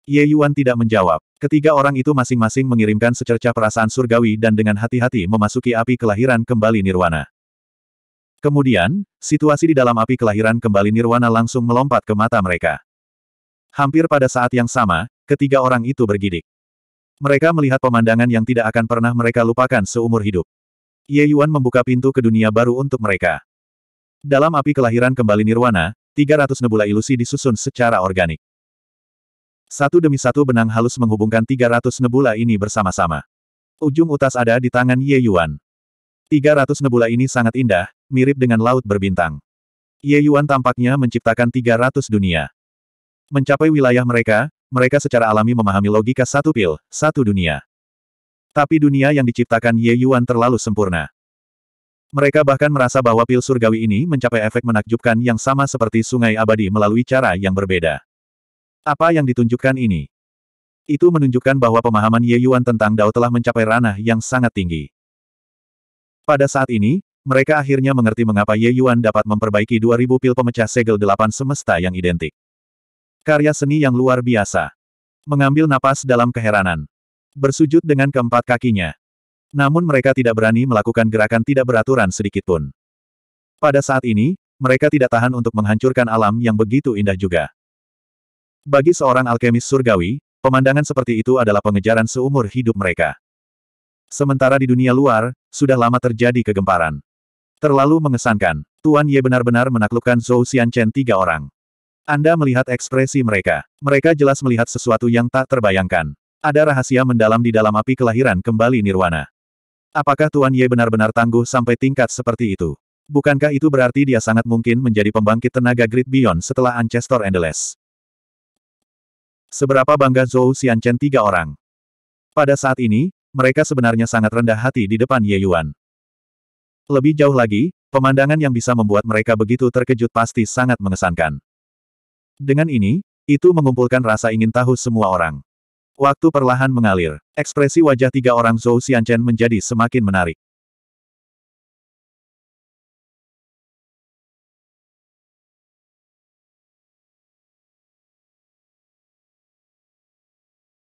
Ye Yuan tidak menjawab. Ketiga orang itu masing-masing mengirimkan secerca perasaan surgawi dan dengan hati-hati memasuki api kelahiran kembali nirwana. Kemudian, situasi di dalam api kelahiran kembali nirwana langsung melompat ke mata mereka. Hampir pada saat yang sama, ketiga orang itu bergidik. Mereka melihat pemandangan yang tidak akan pernah mereka lupakan seumur hidup. Ye Yuan membuka pintu ke dunia baru untuk mereka. Dalam api kelahiran kembali nirwana, 300 nebula ilusi disusun secara organik. Satu demi satu benang halus menghubungkan 300 nebula ini bersama-sama. Ujung utas ada di tangan Ye Yuan. 300 nebula ini sangat indah, mirip dengan laut berbintang. Ye Yuan tampaknya menciptakan 300 dunia. Mencapai wilayah mereka, mereka secara alami memahami logika satu pil, satu dunia. Tapi dunia yang diciptakan Ye Yuan terlalu sempurna. Mereka bahkan merasa bahwa pil surgawi ini mencapai efek menakjubkan yang sama seperti sungai abadi melalui cara yang berbeda. Apa yang ditunjukkan ini? Itu menunjukkan bahwa pemahaman Ye Yuan tentang Dao telah mencapai ranah yang sangat tinggi. Pada saat ini, mereka akhirnya mengerti mengapa Ye Yuan dapat memperbaiki 2000 pil pemecah segel delapan semesta yang identik. Karya seni yang luar biasa. Mengambil napas dalam keheranan. Bersujud dengan keempat kakinya, namun mereka tidak berani melakukan gerakan tidak beraturan sedikitpun. Pada saat ini, mereka tidak tahan untuk menghancurkan alam yang begitu indah juga. Bagi seorang alkemis surgawi, pemandangan seperti itu adalah pengejaran seumur hidup mereka. Sementara di dunia luar, sudah lama terjadi kegemparan. Terlalu mengesankan, Tuan Ye benar-benar menaklukkan Zhou Xianchen tiga orang. Anda melihat ekspresi mereka. Mereka jelas melihat sesuatu yang tak terbayangkan. Ada rahasia mendalam di dalam api kelahiran kembali Nirwana. Apakah Tuan Ye benar-benar tangguh sampai tingkat seperti itu? Bukankah itu berarti dia sangat mungkin menjadi pembangkit tenaga Great Beyond setelah Ancestor Endless? Seberapa bangga Zhou Xianchen tiga orang? Pada saat ini, mereka sebenarnya sangat rendah hati di depan Ye Yuan. Lebih jauh lagi, pemandangan yang bisa membuat mereka begitu terkejut pasti sangat mengesankan. Dengan ini, itu mengumpulkan rasa ingin tahu semua orang. Waktu perlahan mengalir. Ekspresi wajah tiga orang Zhou Xianchen menjadi semakin menarik.